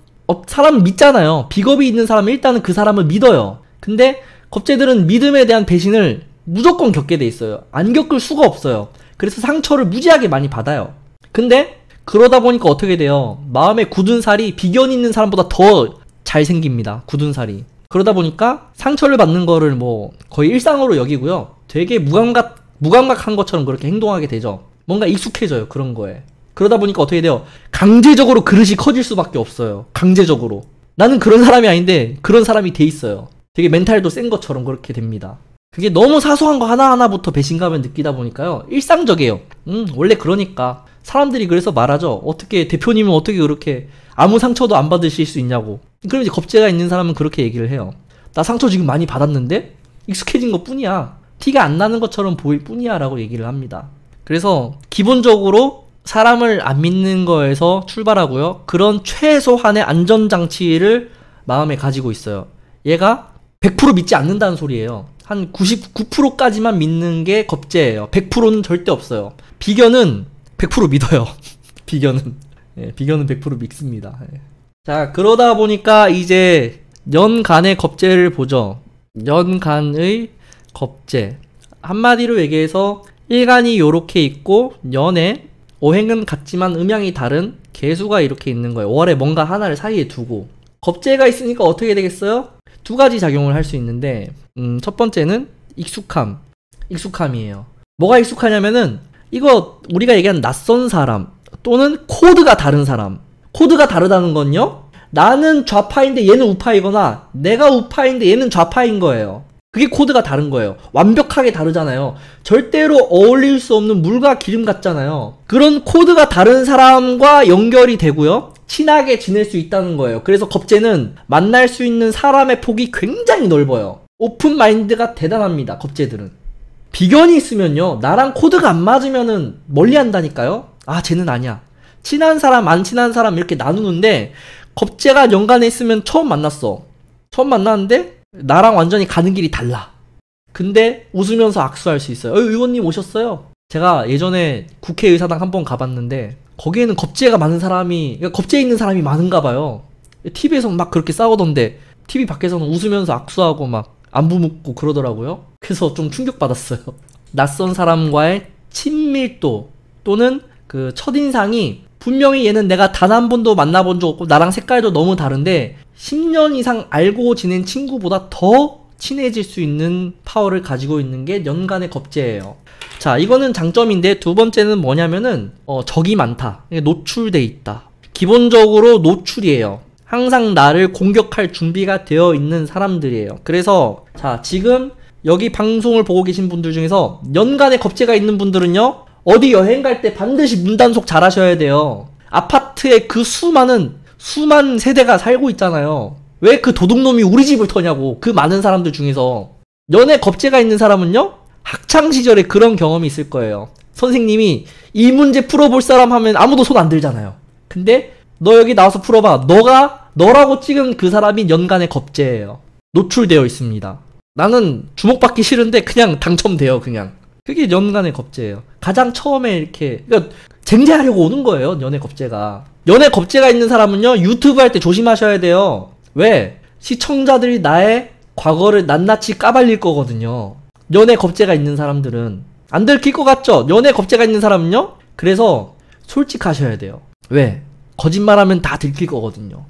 사람 믿잖아요. 비겁이 있는 사람은 일단은 그 사람을 믿어요. 근데 겁재들은 믿음에 대한 배신을 무조건 겪게 돼 있어요. 안 겪을 수가 없어요. 그래서 상처를 무지하게 많이 받아요. 근데 그러다 보니까 어떻게 돼요? 마음에 굳은 살이 비견 있는 사람보다 더 잘 생깁니다. 굳은 살이. 그러다 보니까 상처를 받는 거를 뭐 거의 일상으로 여기고요. 되게 무감각, 무감각한 것처럼 그렇게 행동하게 되죠. 뭔가 익숙해져요. 그런 거에. 그러다 보니까 어떻게 돼요? 강제적으로 그릇이 커질 수밖에 없어요. 강제적으로. 나는 그런 사람이 아닌데 그런 사람이 돼 있어요. 되게 멘탈도 센 것처럼 그렇게 됩니다. 그게 너무 사소한 거 하나하나부터 배신감을 느끼다 보니까요. 일상적이에요. 음, 원래 그러니까. 사람들이 그래서 말하죠. 어떻게 대표님은 어떻게 그렇게 아무 상처도 안 받으실 수 있냐고. 그럼 이제 겁재가 있는 사람은 그렇게 얘기를 해요. 나 상처 지금 많이 받았는데 익숙해진 것 뿐이야. 티가 안 나는 것처럼 보일 뿐이야 라고 얘기를 합니다. 그래서 기본적으로 사람을 안 믿는 거에서 출발하고요. 그런 최소한의 안전장치를 마음에 가지고 있어요. 얘가 100% 믿지 않는다는 소리예요. 한 99%까지만 믿는 게겁재예요 100%는 절대 없어요. 비견은 100% 믿어요. 비견은. 예, 비견은 100% 믿습니다. 예. 자, 그러다 보니까 이제 연간의 겁제를 보죠. 연간의 겁제. 한마디로 얘기해서 일간이 이렇게 있고 연에 오행은 같지만 음향이 다른 개수가 이렇게 있는 거예요. 월에 뭔가 하나를 사이에 두고 겁제가 있으니까 어떻게 되겠어요? 두 가지 작용을 할 수 있는데 음, 첫 번째는 익숙함. 익숙함이에요. 뭐가 익숙하냐면은 이거 우리가 얘기한 낯선 사람 또는 코드가 다른 사람. 코드가 다르다는 건요. 나는 좌파인데 얘는 우파이거나 내가 우파인데 얘는 좌파인 거예요. 그게 코드가 다른 거예요. 완벽하게 다르잖아요. 절대로 어울릴 수 없는 물과 기름 같잖아요. 그런 코드가 다른 사람과 연결이 되고요. 친하게 지낼 수 있다는 거예요. 그래서 겁제는 만날 수 있는 사람의 폭이 굉장히 넓어요. 오픈 마인드가 대단합니다. 겁제들은. 비견이 있으면요. 나랑 코드가 안 맞으면은 멀리 한다니까요. 아, 쟤는 아니야. 친한 사람, 안 친한 사람 이렇게 나누는데 겁재가 연관에 있으면 처음 만났어. 처음 만났는데 나랑 완전히 가는 길이 달라. 근데 웃으면서 악수할 수 있어요. 어, 의원님 오셨어요. 제가 예전에 국회의사당 한번 가봤는데 거기에는 겁재가 많은 사람이 그러니까 겁재 있는 사람이 많은가 봐요. TV에서 막 그렇게 싸우던데 TV 밖에서는 웃으면서 악수하고 막 안부 묻고 그러더라고요. 그래서 좀 충격받았어요. 낯선 사람과의 친밀도 또는 그 첫인상이 분명히 얘는 내가 단 한 번도 만나본 적 없고 나랑 색깔도 너무 다른데 10년 이상 알고 지낸 친구보다 더 친해질 수 있는 파워를 가지고 있는 게 연간의 겁제예요. 자, 이거는 장점인데 두 번째는 뭐냐면은 어, 적이 많다. 노출돼 있다. 기본적으로 노출이에요. 항상 나를 공격할 준비가 되어 있는 사람들이에요. 그래서 자 지금 여기 방송을 보고 계신 분들 중에서 연간에 겁재가 있는 분들은요 어디 여행 갈 때 반드시 문단속 잘 하셔야 돼요. 아파트에 그 수많은 수만 세대가 살고 있잖아요. 왜 그 도둑놈이 우리 집을 터냐고 그 많은 사람들 중에서 연애 겁재가 있는 사람은요 학창 시절에 그런 경험이 있을 거예요. 선생님이 이 문제 풀어볼 사람 하면 아무도 손 안 들잖아요. 근데 너 여기 나와서 풀어봐. 너가 너라고 찍은 그 사람이 연간의 겁제예요. 노출되어 있습니다. 나는 주목받기 싫은데 그냥 당첨돼요, 그냥. 그게 연간의 겁제예요. 가장 처음에 이렇게 그러니까 쟁제하려고 오는 거예요, 연애 겁제가. 연애 겁제가 있는 사람은요, 유튜브 할 때 조심하셔야 돼요. 왜? 시청자들이 나의 과거를 낱낱이 까발릴 거거든요. 연애 겁제가 있는 사람들은. 안 들킬 것 같죠? 연애 겁제가 있는 사람은요? 그래서 솔직하셔야 돼요. 왜? 거짓말하면 다 들킬 거거든요.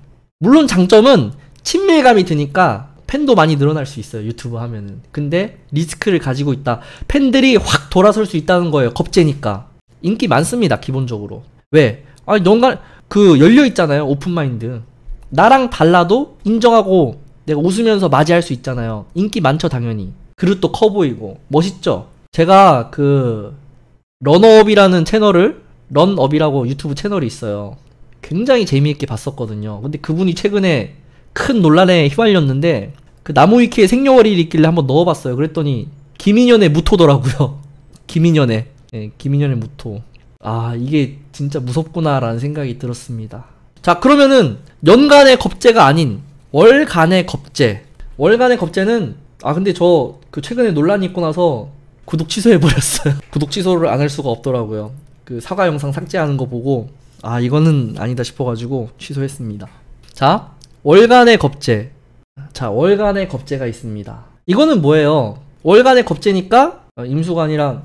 물론 장점은 친밀감이 드니까 팬도 많이 늘어날 수 있어요 유튜브 하면은 근데 리스크를 가지고 있다 팬들이 확 돌아설 수 있다는 거예요 겁재니까 인기 많습니다 기본적으로 왜? 아니 뭔가 그 열려있잖아요 오픈마인드 나랑 달라도 인정하고 내가 웃으면서 맞이할 수 있잖아요 인기 많죠 당연히 그릇도 커 보이고 멋있죠 제가 그 런업이라는 채널을 런업이라고 유튜브 채널이 있어요 굉장히 재미있게 봤었거든요. 근데 그분이 최근에 큰 논란에 휘말렸는데 그 나무위키에 생년월일이 있길래 한번 넣어봤어요. 그랬더니 김인현의 무토더라고요. 김인현의 네, 김인현의 무토. 아 이게 진짜 무섭구나라는 생각이 들었습니다. 자 그러면은 연간의 겁제가 아닌 월간의 겁제. 월간의 겁제는 아 근데 저 그 최근에 논란이 있고 나서 구독 취소해버렸어요. 구독 취소를 안 할 수가 없더라고요. 그 사과 영상 삭제하는 거 보고 아 이거는 아니다 싶어가지고 취소했습니다 자 월간의 겁제 자 월간의 겁제가 있습니다 이거는 뭐예요 월간의 겁제니까 어, 임수관이랑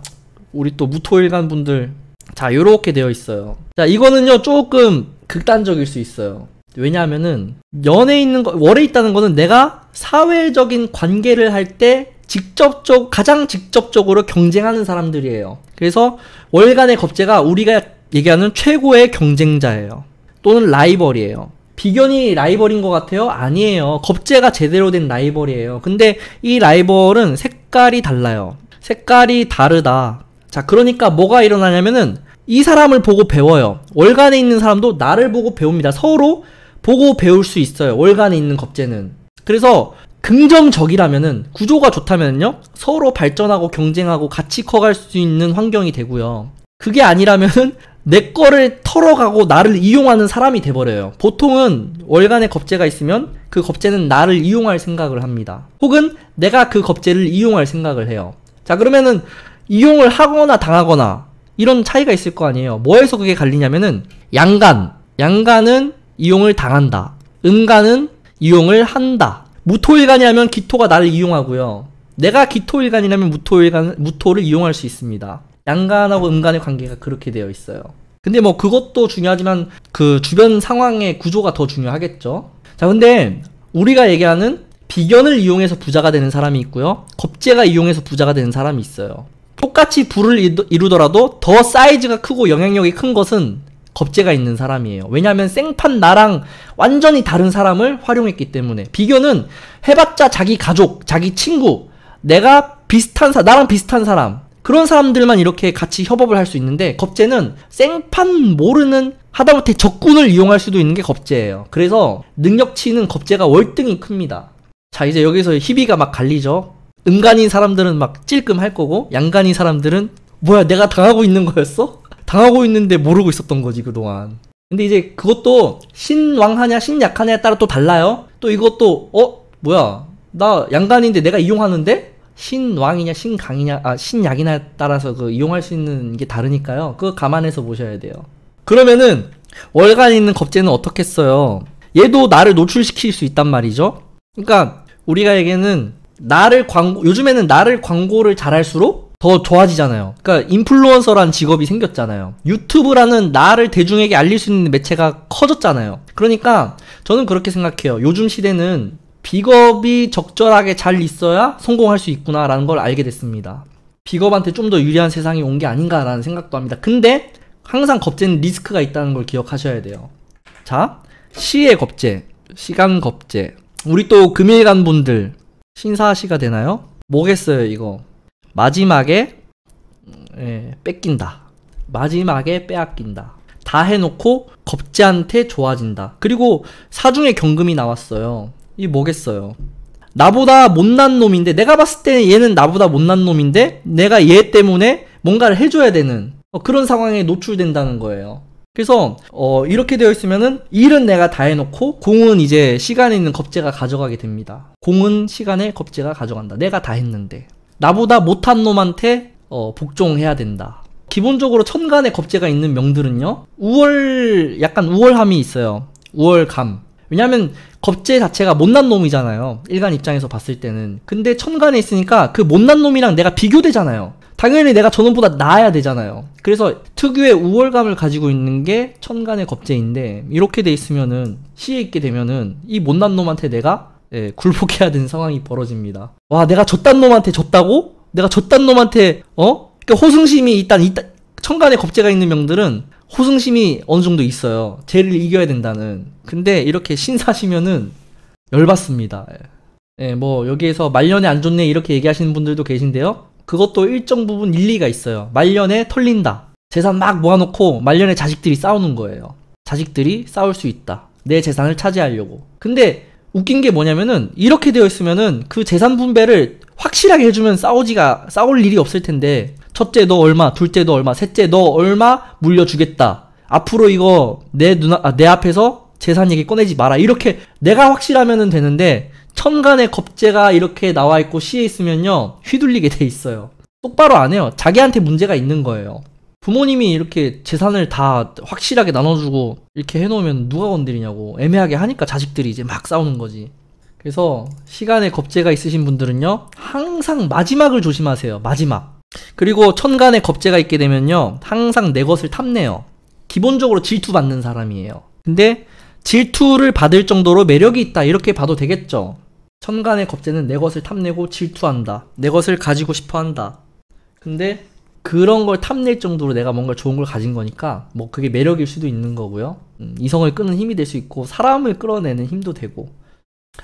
우리 또 무토일간 분들 자 요렇게 되어 있어요 자 이거는요 조금 극단적일 수 있어요 왜냐하면은 연에 있는 거 월에 있다는 거는 내가 사회적인 관계를 할 때 직접적 가장 직접적으로 경쟁하는 사람들이에요 그래서 월간의 겁제가 우리가 얘기하는 최고의 경쟁자예요. 또는 라이벌이에요. 비견이 라이벌인 것 같아요? 아니에요. 겁재가 제대로 된 라이벌이에요. 근데 이 라이벌은 색깔이 달라요. 색깔이 다르다. 자, 그러니까 뭐가 일어나냐면은 이 사람을 보고 배워요. 월간에 있는 사람도 나를 보고 배웁니다. 서로 보고 배울 수 있어요. 월간에 있는 겁재는. 그래서 긍정적이라면은 구조가 좋다면요. 서로 발전하고 경쟁하고 같이 커갈 수 있는 환경이 되고요. 그게 아니라면은 내 거를 털어가고 나를 이용하는 사람이 돼버려요. 보통은 월간의 겁재가 있으면 그 겁재는 나를 이용할 생각을 합니다. 혹은 내가 그 겁재를 이용할 생각을 해요. 자 그러면은 이용을 하거나 당하거나 이런 차이가 있을 거 아니에요. 뭐에서 그게 갈리냐면은 양간, 양간은 이용을 당한다. 은간은 이용을 한다. 무토일간이라면 기토가 나를 이용하고요. 내가 기토일간이라면 무토일간, 무토를 이용할 수 있습니다. 양간하고 음간의 관계가 그렇게 되어 있어요. 근데 뭐 그것도 중요하지만 그 주변 상황의 구조가 더 중요하겠죠. 자, 근데 우리가 얘기하는 비견을 이용해서 부자가 되는 사람이 있고요. 겁재가 이용해서 부자가 되는 사람이 있어요. 똑같이 부를 이루더라도 더 사이즈가 크고 영향력이 큰 것은 겁재가 있는 사람이에요. 왜냐하면 생판 나랑 완전히 다른 사람을 활용했기 때문에 비견은 해봤자 자기 가족, 자기 친구, 내가 비슷한 사, 나랑 비슷한 사람, 그런 사람들만 이렇게 같이 협업을 할 수 있는데 겁재는 생판 모르는 하다못해 적군을 이용할 수도 있는 게겁재예요 그래서 능력치는 겁재가 월등히 큽니다. 자 이제 여기서 희비가 막 갈리죠. 음간인 사람들은 막 찔끔할 거고 양간인 사람들은 뭐야 내가 당하고 있는 거였어? 당하고 있는데 모르고 있었던 거지 그동안. 근데 이제 그것도 신왕하냐 신약하냐에 따라 또 달라요. 또 이것도 어 뭐야 나 양간인데 내가 이용하는데 신왕이냐 신강이냐 아신약이냐 따라서 그 이용할 수 있는 게 다르니까요. 그거 감안해서 보셔야 돼요. 그러면은 월간 있는 겁제는 어떻게 써요? 얘도 나를 노출시킬 수 있단 말이죠. 그러니까 우리가 얘기는 나를 광고 요즘에는 나를 광고를 잘할수록 더 좋아지잖아요. 그러니까 인플루언서란 직업이 생겼잖아요. 유튜브라는 나를 대중에게 알릴 수 있는 매체가 커졌잖아요. 그러니까 저는 그렇게 생각해요. 요즘 시대는 비겁이 적절하게 잘 있어야 성공할 수 있구나라는 걸 알게 됐습니다. 비겁한테 좀 더 유리한 세상이 온 게 아닌가라는 생각도 합니다. 근데 항상 겁제는 리스크가 있다는 걸 기억하셔야 돼요. 자, 시의 겁제, 시간 겁제. 우리 또 금일간 분들 신사시가 되나요? 뭐겠어요 이거. 마지막에 음, 예, 뺏긴다. 마지막에 빼앗긴다. 다 해놓고 겁제한테 좋아진다. 그리고 사중에 경금이 나왔어요. 이 뭐겠어요 나보다 못난 놈인데 내가 봤을 때는 얘는 나보다 못난 놈인데 내가 얘 때문에 뭔가를 해줘야 되는 어, 그런 상황에 노출된다는 거예요 그래서 어, 이렇게 되어 있으면은 일은 내가 다 해놓고 공은 이제 시간에 있는 겁제가 가져가게 됩니다 공은 시간에 겁제가 가져간다 내가 다 했는데 나보다 못한 놈한테 어, 복종해야 된다 기본적으로 천간에 겁제가 있는 명들은요 우월 약간 우월함이 있어요 우월감 왜냐하면 겁제 자체가 못난 놈이잖아요. 일간 입장에서 봤을 때는. 근데 천간에 있으니까 그 못난 놈이랑 내가 비교되잖아요. 당연히 내가 저놈보다 나아야 되잖아요. 그래서 특유의 우월감을 가지고 있는 게 천간의 겁제인데 이렇게 돼 있으면은 시에 있게 되면은 이 못난 놈한테 내가 예, 굴복해야 되는 상황이 벌어집니다. 와 내가 저딴 놈한테 졌다고? 내가 저딴 놈한테 어? 그러니까 호승심이 일단 일단 천간에 겁제가 있는 명들은 호승심이 어느 정도 있어요. 쟤를 이겨야 된다는. 근데 이렇게 신사시면은 열받습니다. 예, 예, 뭐 여기에서 말년에 안 좋네 이렇게 얘기하시는 분들도 계신데요. 그것도 일정 부분 일리가 있어요. 말년에 털린다. 재산 막 모아놓고 말년에 자식들이 싸우는 거예요. 자식들이 싸울 수 있다. 내 재산을 차지하려고. 근데 웃긴 게 뭐냐면은 이렇게 되어 있으면은 그 재산 분배를 확실하게 해주면 싸우지가 싸울 일이 없을 텐데 첫째 너 얼마, 둘째 너 얼마, 셋째 너 얼마 물려주겠다. 앞으로 이거 내 누나, 아, 내 앞에서 재산 얘기 꺼내지 마라. 이렇게 내가 확실하면은 되는데 천간의 겁재가 이렇게 나와 있고 시에 있으면요 휘둘리게 돼 있어요. 똑바로 안 해요. 자기한테 문제가 있는 거예요. 부모님이 이렇게 재산을 다 확실하게 나눠주고 이렇게 해놓으면 누가 건드리냐고 애매하게 하니까 자식들이 이제 막 싸우는 거지. 그래서 시간에 겁재가 있으신 분들은요 항상 마지막을 조심하세요. 마지막. 그리고 천간에 겁재가 있게 되면요. 항상 내 것을 탐내요. 기본적으로 질투받는 사람이에요. 근데 질투를 받을 정도로 매력이 있다. 이렇게 봐도 되겠죠. 천간의 겁재는 내 것을 탐내고 질투한다. 내 것을 가지고 싶어 한다. 근데 그런 걸 탐낼 정도로 내가 뭔가 좋은 걸 가진 거니까 뭐 그게 매력일 수도 있는 거고요. 음, 이성을 끄는 힘이 될 수 있고 사람을 끌어내는 힘도 되고.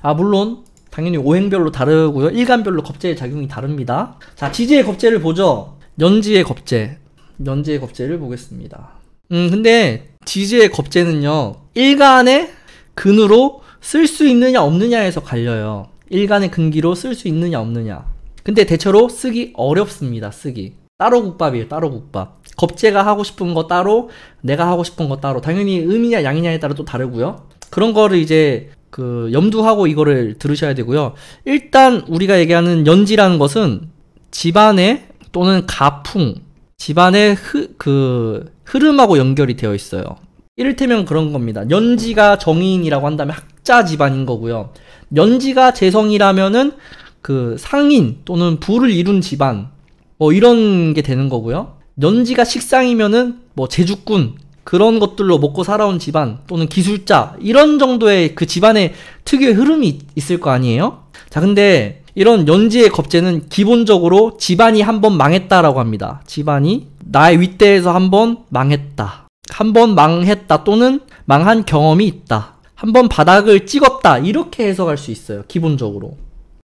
아, 물론 당연히 오행별로 다르고요. 일간별로 겁재의 작용이 다릅니다. 자, 지지의 겁재를 보죠. 연지의 겁재. 연지의 겁재를 보겠습니다. 음, 근데 지지의 겁재는요. 일간의 근으로 쓸 수 있느냐 없느냐에서 갈려요. 일간의 근기로 쓸 수 있느냐 없느냐. 근데 대체로 쓰기 어렵습니다. 쓰기. 따로 국밥이에요. 따로 국밥. 겁재가 하고 싶은 거 따로, 내가 하고 싶은 거 따로. 당연히 음이냐 양이냐에 따라 또 다르고요. 그런 거를 이제 그 염두하고 이거를 들으셔야 되고요. 일단 우리가 얘기하는 연지라는 것은 집안에 또는 가풍, 집안의 흐, 그 흐름하고 연결이 되어 있어요. 이를테면 그런 겁니다. 연지가 정인이라고 한다면 학자 집안인 거고요. 연지가 재성이라면은 그 상인 또는 부를 이룬 집안 뭐 이런 게 되는 거고요. 연지가 식상이면은 뭐 제주꾼 그런 것들로 먹고 살아온 집안 또는 기술자 이런 정도의 그 집안의 특유의 흐름이 있을 거 아니에요? 자 근데 이런 연지의 겁제는 기본적으로 집안이 한 번 망했다라고 합니다. 집안이 나의 윗대에서 한 번 망했다. 한 번 망했다 또는 망한 경험이 있다. 한 번 바닥을 찍었다. 이렇게 해석할 수 있어요. 기본적으로.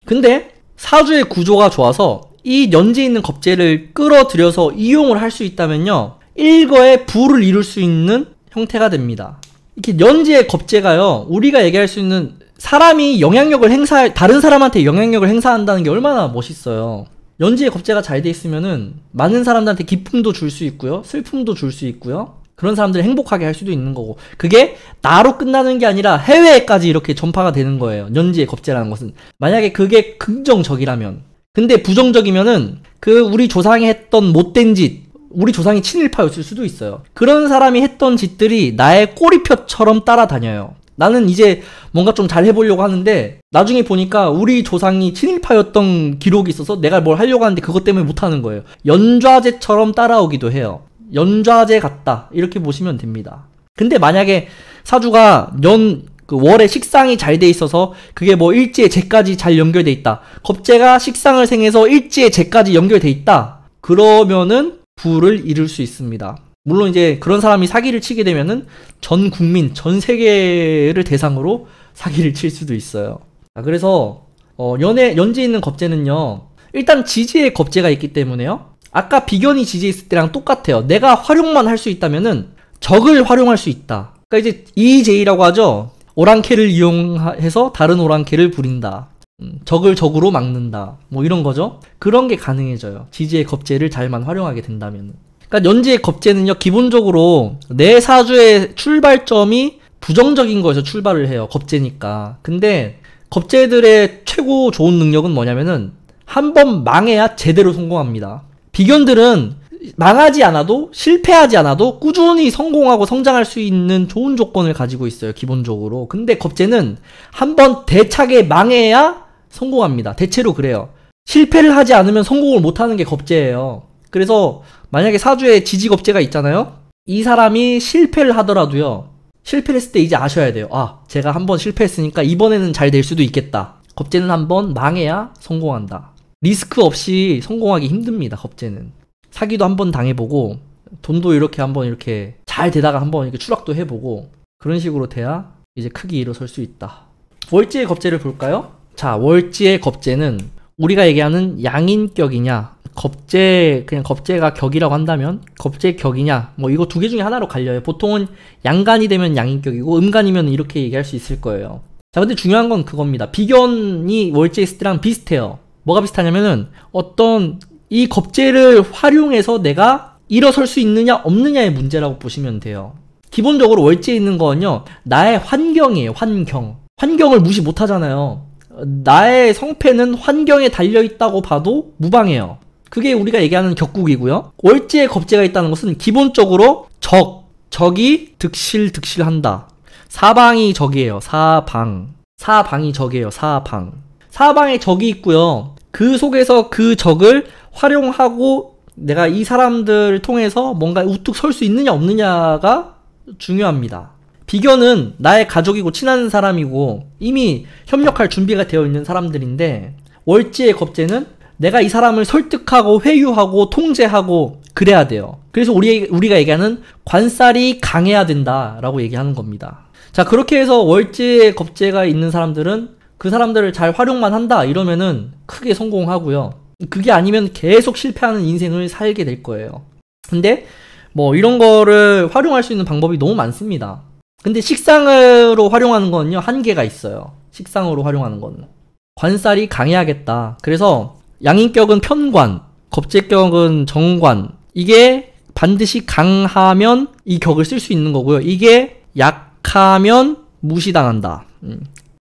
근데 사주의 구조가 좋아서 이 연지 에 있는 겁제를 끌어들여서 이용을 할 수 있다면요. 일거의 부를 이룰 수 있는 형태가 됩니다. 이렇게 연지의 겁재가요, 우리가 얘기할 수 있는 사람이 영향력을 행사, 할 다른 사람한테 영향력을 행사한다는 게 얼마나 멋있어요. 연지의 겁재가 잘 돼 있으면은 많은 사람들한테 기쁨도 줄 수 있고요, 슬픔도 줄 수 있고요. 그런 사람들을 행복하게 할 수도 있는 거고 그게 나로 끝나는 게 아니라 해외에까지 이렇게 전파가 되는 거예요 연지의 겁재라는 것은 만약에 그게 긍정적이라면 근데 부정적이면은 그 우리 조상이 했던 못된 짓 우리 조상이 친일파였을 수도 있어요. 그런 사람이 했던 짓들이 나의 꼬리표처럼 따라다녀요. 나는 이제 뭔가 좀 잘 해보려고 하는데 나중에 보니까 우리 조상이 친일파였던 기록이 있어서 내가 뭘 하려고 하는데 그것 때문에 못하는 거예요. 연좌제처럼 따라오기도 해요. 연좌제 같다 이렇게 보시면 됩니다. 근데 만약에 사주가 연그 월에 식상이 잘 돼 있어서 그게 뭐일지의 재까지 잘 연결돼 있다. 겁재가 식상을 생해서 일지의 재까지 연결돼 있다. 그러면은 부를 이룰 수 있습니다. 물론 이제 그런 사람이 사기를 치게 되면은 전 국민, 전 세계를 대상으로 사기를 칠 수도 있어요. 그래서 어, 연애 연재 있는 겁재는요 일단 지지의 겁재가 있기 때문에요. 아까 비견이 지지했을 때랑 똑같아요. 내가 활용만 할 수 있다면은 적을 활용할 수 있다. 그러니까 이제 EJ라고 하죠. 오랑캐를 이용해서 다른 오랑캐를 부린다. 음, 적을 적으로 막는다. 뭐 이런 거죠. 그런 게 가능해져요. 지지의 겁제를 잘만 활용하게 된다면. 그러니까 연지의 겁제는요. 기본적으로 내 사주의 출발점이 부정적인 거에서 출발을 해요. 겁제니까. 근데 겁제들의 최고 좋은 능력은 뭐냐면은 한 번 망해야 제대로 성공합니다. 비견들은 망하지 않아도 실패하지 않아도 꾸준히 성공하고 성장할 수 있는 좋은 조건을 가지고 있어요 기본적으로 근데 겁제는 한 번 대차게 망해야 성공합니다. 대체로 그래요. 실패를 하지 않으면 성공을 못하는 게 겁제예요. 그래서 만약에 사주에 지지겁제가 있잖아요. 이 사람이 실패를 하더라도요. 실패를 했을 때 이제 아셔야 돼요. 아, 제가 한번 실패했으니까 이번에는 잘 될 수도 있겠다. 겁제는 한번 망해야 성공한다. 리스크 없이 성공하기 힘듭니다. 겁제는. 사기도 한번 당해보고 돈도 이렇게 한번 이렇게 잘 되다가 한번 이렇게 추락도 해보고 그런 식으로 돼야 이제 크게 일어설 수 있다. 월지의 겁제를 볼까요? 자, 월지의 겁재는 우리가 얘기하는 양인격이냐, 겁재, 그냥 겁재가 격이라고 한다면, 겁재 격이냐, 뭐 이거 두 개 중에 하나로 갈려요. 보통은 양간이 되면 양인격이고, 음간이면 이렇게 얘기할 수 있을 거예요. 자, 근데 중요한 건 그겁니다. 비견이 월제이스트랑 비슷해요. 뭐가 비슷하냐면은 어떤 이 겁재를 활용해서 내가 일어설 수 있느냐 없느냐의 문제라고 보시면 돼요. 기본적으로 월지에 있는 건요, 나의 환경이에요, 환경. 환경을 무시 못 하잖아요. 나의 성패는 환경에 달려있다고 봐도 무방해요. 그게 우리가 얘기하는 격국이고요. 월지의 겁재가 있다는 것은 기본적으로 적, 적이 득실득실한다. 사방이 적이에요. 사방. 사방이 적이에요. 사방. 사방에 적이 있고요. 그 속에서 그 적을 활용하고 내가 이 사람들을 통해서 뭔가 우뚝 설 수 있느냐 없느냐가 중요합니다. 비견은 나의 가족이고 친한 사람이고 이미 협력할 준비가 되어 있는 사람들인데 월지의 겁제는 내가 이 사람을 설득하고 회유하고 통제하고 그래야 돼요. 그래서 우리, 우리가 얘기하는 관살이 강해야 된다라고 얘기하는 겁니다. 자, 그렇게 해서 월지의 겁제가 있는 사람들은 그 사람들을 잘 활용만 한다 이러면은 크게 성공하고요. 그게 아니면 계속 실패하는 인생을 살게 될 거예요. 근데 뭐 이런 거를 활용할 수 있는 방법이 너무 많습니다. 근데 식상으로 활용하는 건요 한계가 있어요. 식상으로 활용하는 건 관살이 강해야겠다. 그래서 양인격은 편관, 겁제격은 정관. 이게 반드시 강하면 이 격을 쓸 수 있는 거고요. 이게 약하면 무시당한다. 음.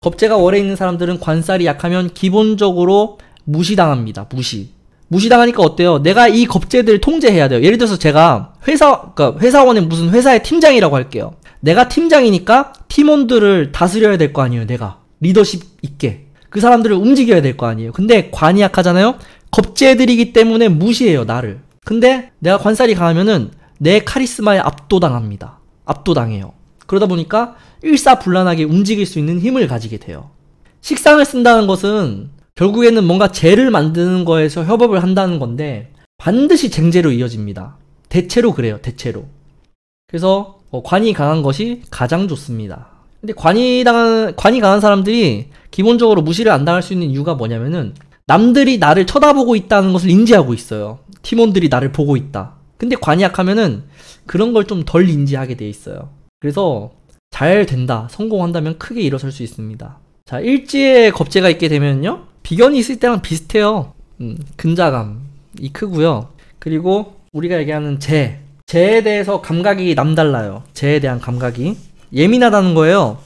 겁재가 월에 있는 사람들은 관살이 약하면 기본적으로 무시당합니다. 무시. 무시당하니까 어때요? 내가 이 겁재들 통제해야 돼요. 예를 들어서 제가 회사, 그러니까 회사원의 무슨 회사의 팀장이라고 할게요. 내가 팀장이니까 팀원들을 다스려야 될 거 아니에요, 내가. 리더십 있게. 그 사람들을 움직여야 될 거 아니에요. 근데 관이 약하잖아요? 겁제들이기 때문에 무시해요, 나를. 근데 내가 관살이 강하면은 내 카리스마에 압도당합니다. 압도당해요. 그러다 보니까 일사불란하게 움직일 수 있는 힘을 가지게 돼요. 식상을 쓴다는 것은 결국에는 뭔가 재를 만드는 거에서 협업을 한다는 건데 반드시 쟁제로 이어집니다. 대체로 그래요, 대체로. 그래서 어, 관이 강한 것이 가장 좋습니다. 근데 관이 당한 관이 강한 사람들이 기본적으로 무시를 안 당할 수 있는 이유가 뭐냐면은 남들이 나를 쳐다보고 있다는 것을 인지하고 있어요. 팀원들이 나를 보고 있다. 근데 관이 약하면은 그런 걸 좀 덜 인지하게 돼 있어요. 그래서 잘 된다, 성공한다면 크게 일어설 수 있습니다. 자, 일지에 겁재가 있게 되면요. 비견이 있을 때랑 비슷해요. 음, 근자감이 크고요. 그리고 우리가 얘기하는 재, 재에 대해서 감각이 남달라요. 재에 대한 감각이 예민하다는 거예요.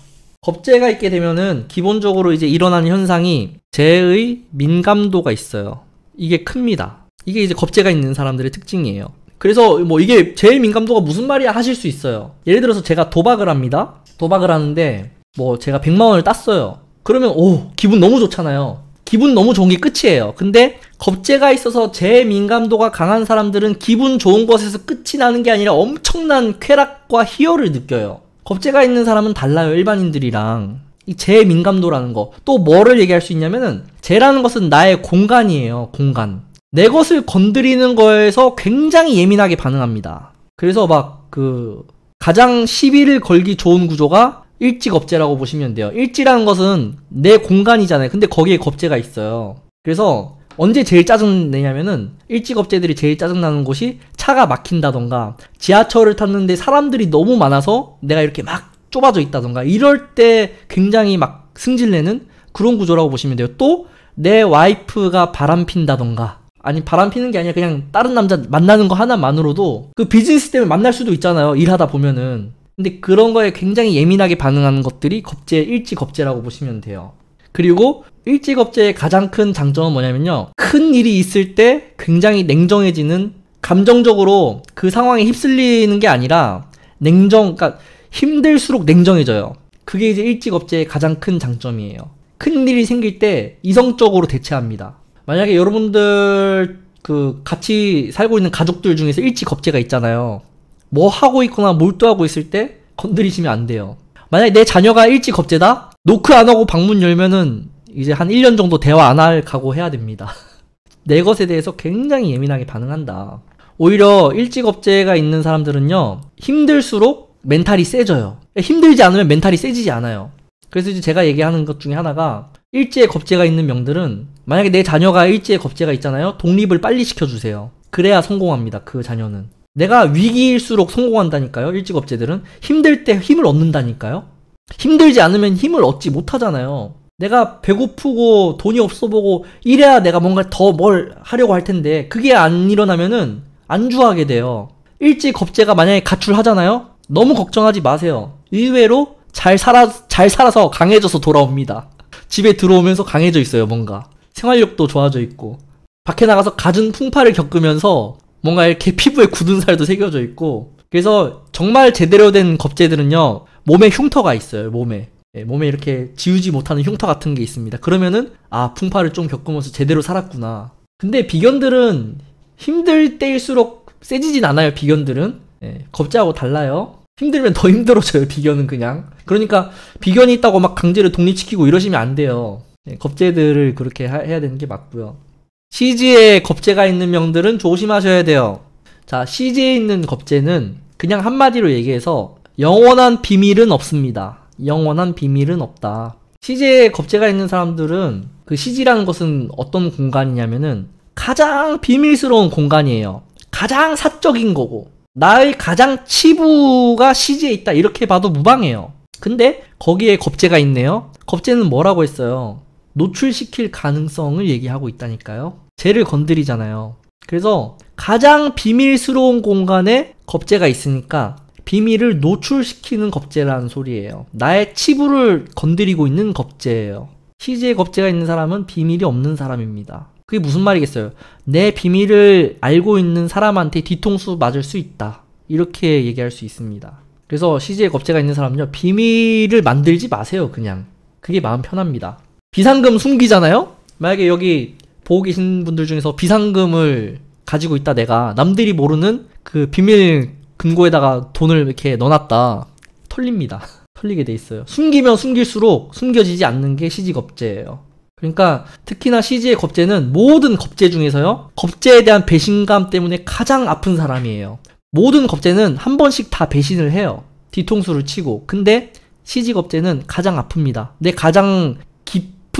겁재가 있게 되면은 기본적으로 이제 일어나는 현상이 재의 민감도가 있어요. 이게 큽니다. 이게 이제 겁재가 있는 사람들의 특징이에요. 그래서 뭐 이게 재의 민감도가 무슨 말이야 하실 수 있어요. 예를 들어서 제가 도박을 합니다. 도박을 하는데 뭐 제가 100만 원을 땄어요. 그러면 오 기분 너무 좋잖아요. 기분 너무 좋은 게 끝이에요. 근데 겁재가 있어서 제민감도가 강한 사람들은 기분 좋은 것에서 끝이 나는 게 아니라 엄청난 쾌락과 희열을 느껴요. 겁재가 있는 사람은 달라요. 일반인들이랑. 이 재민감도라는 거. 또 뭐를 얘기할 수 있냐면은 제라는 것은 나의 공간이에요. 공간. 내 것을 건드리는 거에서 굉장히 예민하게 반응합니다. 그래서 막 그 가장 시비를 걸기 좋은 구조가 일지 겁재라고 보시면 돼요. 일지라는 것은 내 공간이잖아요. 근데 거기에 겁재가 있어요. 그래서 언제 제일 짜증내냐면은 일지 겁재들이 제일 짜증나는 곳이 차가 막힌다던가 지하철을 탔는데 사람들이 너무 많아서 내가 이렇게 막 좁아져 있다던가 이럴 때 굉장히 막 승질내는 그런 구조라고 보시면 돼요. 또 내 와이프가 바람 핀다던가 아니 바람 피는 게 아니라 그냥 다른 남자 만나는 거 하나만으로도 그 비즈니스 때문에 만날 수도 있잖아요. 일하다 보면은 근데 그런 거에 굉장히 예민하게 반응하는 것들이 겁제, 일지겁제라고 보시면 돼요. 그리고 일지겁제의 가장 큰 장점은 뭐냐면요. 큰 일이 있을 때 굉장히 냉정해지는 감정적으로 그 상황에 휩쓸리는 게 아니라 냉정, 그러니까 힘들수록 냉정해져요. 그게 이제 일지겁제의 가장 큰 장점이에요. 큰 일이 생길 때 이성적으로 대체합니다. 만약에 여러분들 그 같이 살고 있는 가족들 중에서 일지겁제가 있잖아요. 뭐 하고 있거나 몰두하고 있을 때 건드리시면 안 돼요. 만약에 내 자녀가 일찍 겁제다? 노크 안 하고 방문 열면은 이제 한 1년 정도 대화 안 할 각오 해야 됩니다. 내 것에 대해서 굉장히 예민하게 반응한다. 오히려 일찍 겁제가 있는 사람들은요, 힘들수록 멘탈이 세져요. 힘들지 않으면 멘탈이 세지지 않아요. 그래서 이제 제가 얘기하는 것 중에 하나가 일제의 겁제가 있는 명들은 만약에 내 자녀가 일제의 겁제가 있잖아요. 독립을 빨리 시켜주세요. 그래야 성공합니다. 그 자녀는. 내가 위기일수록 성공한다니까요. 일찍 업체들은 힘들 때 힘을 얻는다니까요. 힘들지 않으면 힘을 얻지 못하잖아요. 내가 배고프고 돈이 없어 보고 이래야 내가 뭔가 더 뭘 하려고 할 텐데 그게 안 일어나면은 안주하게 돼요. 일찍 업체가 만약에 가출하잖아요. 너무 걱정하지 마세요. 의외로 잘 살아 잘 살아서 강해져서 돌아옵니다. 집에 들어오면서 강해져 있어요, 뭔가. 생활력도 좋아져 있고. 밖에 나가서 가진 풍파를 겪으면서 뭔가 이렇게 피부에 굳은 살도 새겨져 있고 그래서 정말 제대로 된 겁재들은요 몸에 흉터가 있어요 몸에 예, 몸에 이렇게 지우지 못하는 흉터 같은 게 있습니다 그러면은 아 풍파를 좀 겪으면서 제대로 살았구나 근데 비견들은 힘들 때일수록 세지진 않아요 비견들은 예, 겁재하고 달라요 힘들면 더 힘들어져요 비견은 그냥 그러니까 비견이 있다고 막 강제로 독립시키고 이러시면 안 돼요 예, 겁재들을 그렇게 하, 해야 되는 게 맞고요 CG에 겁재가 있는 명들은 조심하셔야 돼요. 자, CG에 있는 겁재는 그냥 한마디로 얘기해서 영원한 비밀은 없습니다. 영원한 비밀은 없다. CG에 겁재가 있는 사람들은 그 CG라는 것은 어떤 공간이냐면은 가장 비밀스러운 공간이에요. 가장 사적인 거고 나의 가장 치부가 CG에 있다 이렇게 봐도 무방해요. 근데 거기에 겁재가 있네요. 겁재는 뭐라고 했어요? 노출시킬 가능성을 얘기하고 있다니까요. 쟤를 건드리잖아요. 그래서 가장 비밀스러운 공간에 겁재가 있으니까 비밀을 노출시키는 겁재라는 소리예요. 나의 치부를 건드리고 있는 겁재예요. 시재의 겁재가 있는 사람은 비밀이 없는 사람입니다. 그게 무슨 말이겠어요? 내 비밀을 알고 있는 사람한테 뒤통수 맞을 수 있다. 이렇게 얘기할 수 있습니다. 그래서 시제의 겁재가 있는 사람은요, 비밀을 만들지 마세요, 그냥. 그게 마음 편합니다. 비상금 숨기잖아요? 만약에 여기 보고 계신 분들 중에서 비상금을 가지고 있다 내가 남들이 모르는 그 비밀 금고에다가 돈을 이렇게 넣어놨다 털립니다 털리게 돼 있어요 숨기면 숨길수록 숨겨지지 않는 게 시지겁재예요 그러니까 특히나 시지의 겁재는 모든 겁재 중에서요 겁재에 대한 배신감 때문에 가장 아픈 사람이에요 모든 겁재는 한 번씩 다 배신을 해요 뒤통수를 치고 근데 시지겁재는 가장 아픕니다 내 가장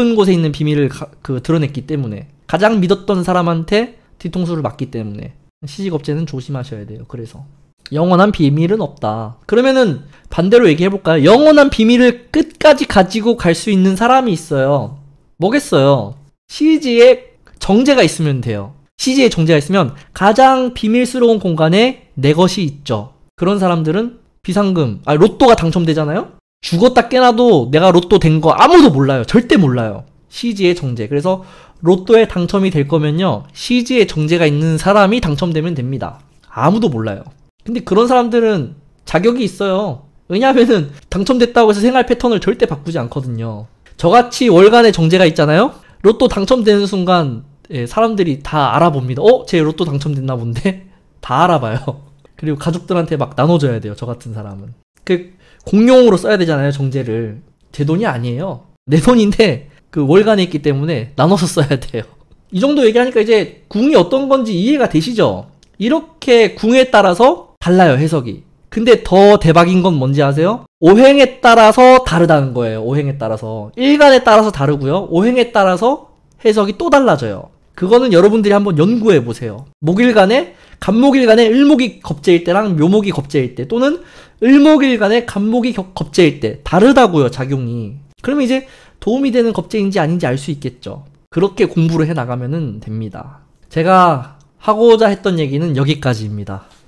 깊은 곳에 있는 비밀을 가, 그 드러냈기 때문에 가장 믿었던 사람한테 뒤통수를 맞기 때문에 시식업체는 조심하셔야 돼요. 그래서 영원한 비밀은 없다. 그러면은 반대로 얘기해 볼까요? 영원한 비밀을 끝까지 가지고 갈 수 있는 사람이 있어요. 뭐겠어요? CG의 정제가 있으면 돼요. CG의 정제가 있으면 가장 비밀스러운 공간에 내 것이 있죠. 그런 사람들은 비상금, 아 로또가 당첨되잖아요. 죽었다 깨나도 내가 로또 된 거 아무도 몰라요. 절대 몰라요. CG의 정제. 그래서 로또에 당첨이 될 거면요. CG의 정제가 있는 사람이 당첨되면 됩니다. 아무도 몰라요. 근데 그런 사람들은 자격이 있어요. 왜냐하면은 당첨됐다고 해서 생활 패턴을 절대 바꾸지 않거든요. 저같이 월간의 정제가 있잖아요. 로또 당첨되는 순간 예, 사람들이 다 알아봅니다. 어? 제 로또 당첨됐나 본데? 다 알아봐요. 그리고 가족들한테 막 나눠줘야 돼요. 저 같은 사람은. 그 공용으로 써야 되잖아요, 정제를. 제 돈이 아니에요. 내 돈인데 그 월간에 있기 때문에 나눠서 써야 돼요. 이 정도 얘기하니까 이제 궁이 어떤 건지 이해가 되시죠? 이렇게 궁에 따라서 달라요, 해석이. 근데 더 대박인 건 뭔지 아세요? 오행에 따라서 다르다는 거예요. 오행에 따라서. 일간에 따라서 다르고요. 오행에 따라서 해석이 또 달라져요. 그거는 여러분들이 한번 연구해 보세요. 목일간에 갑목일간의 을목이 겁재일 때랑 묘목이 겁재일 때 또는 을목일간의 갑목이 겁재일 때 다르다고요 작용이 그러면 이제 도움이 되는 겁재인지 아닌지 알 수 있겠죠 그렇게 공부를 해나가면 됩니다 제가 하고자 했던 얘기는 여기까지입니다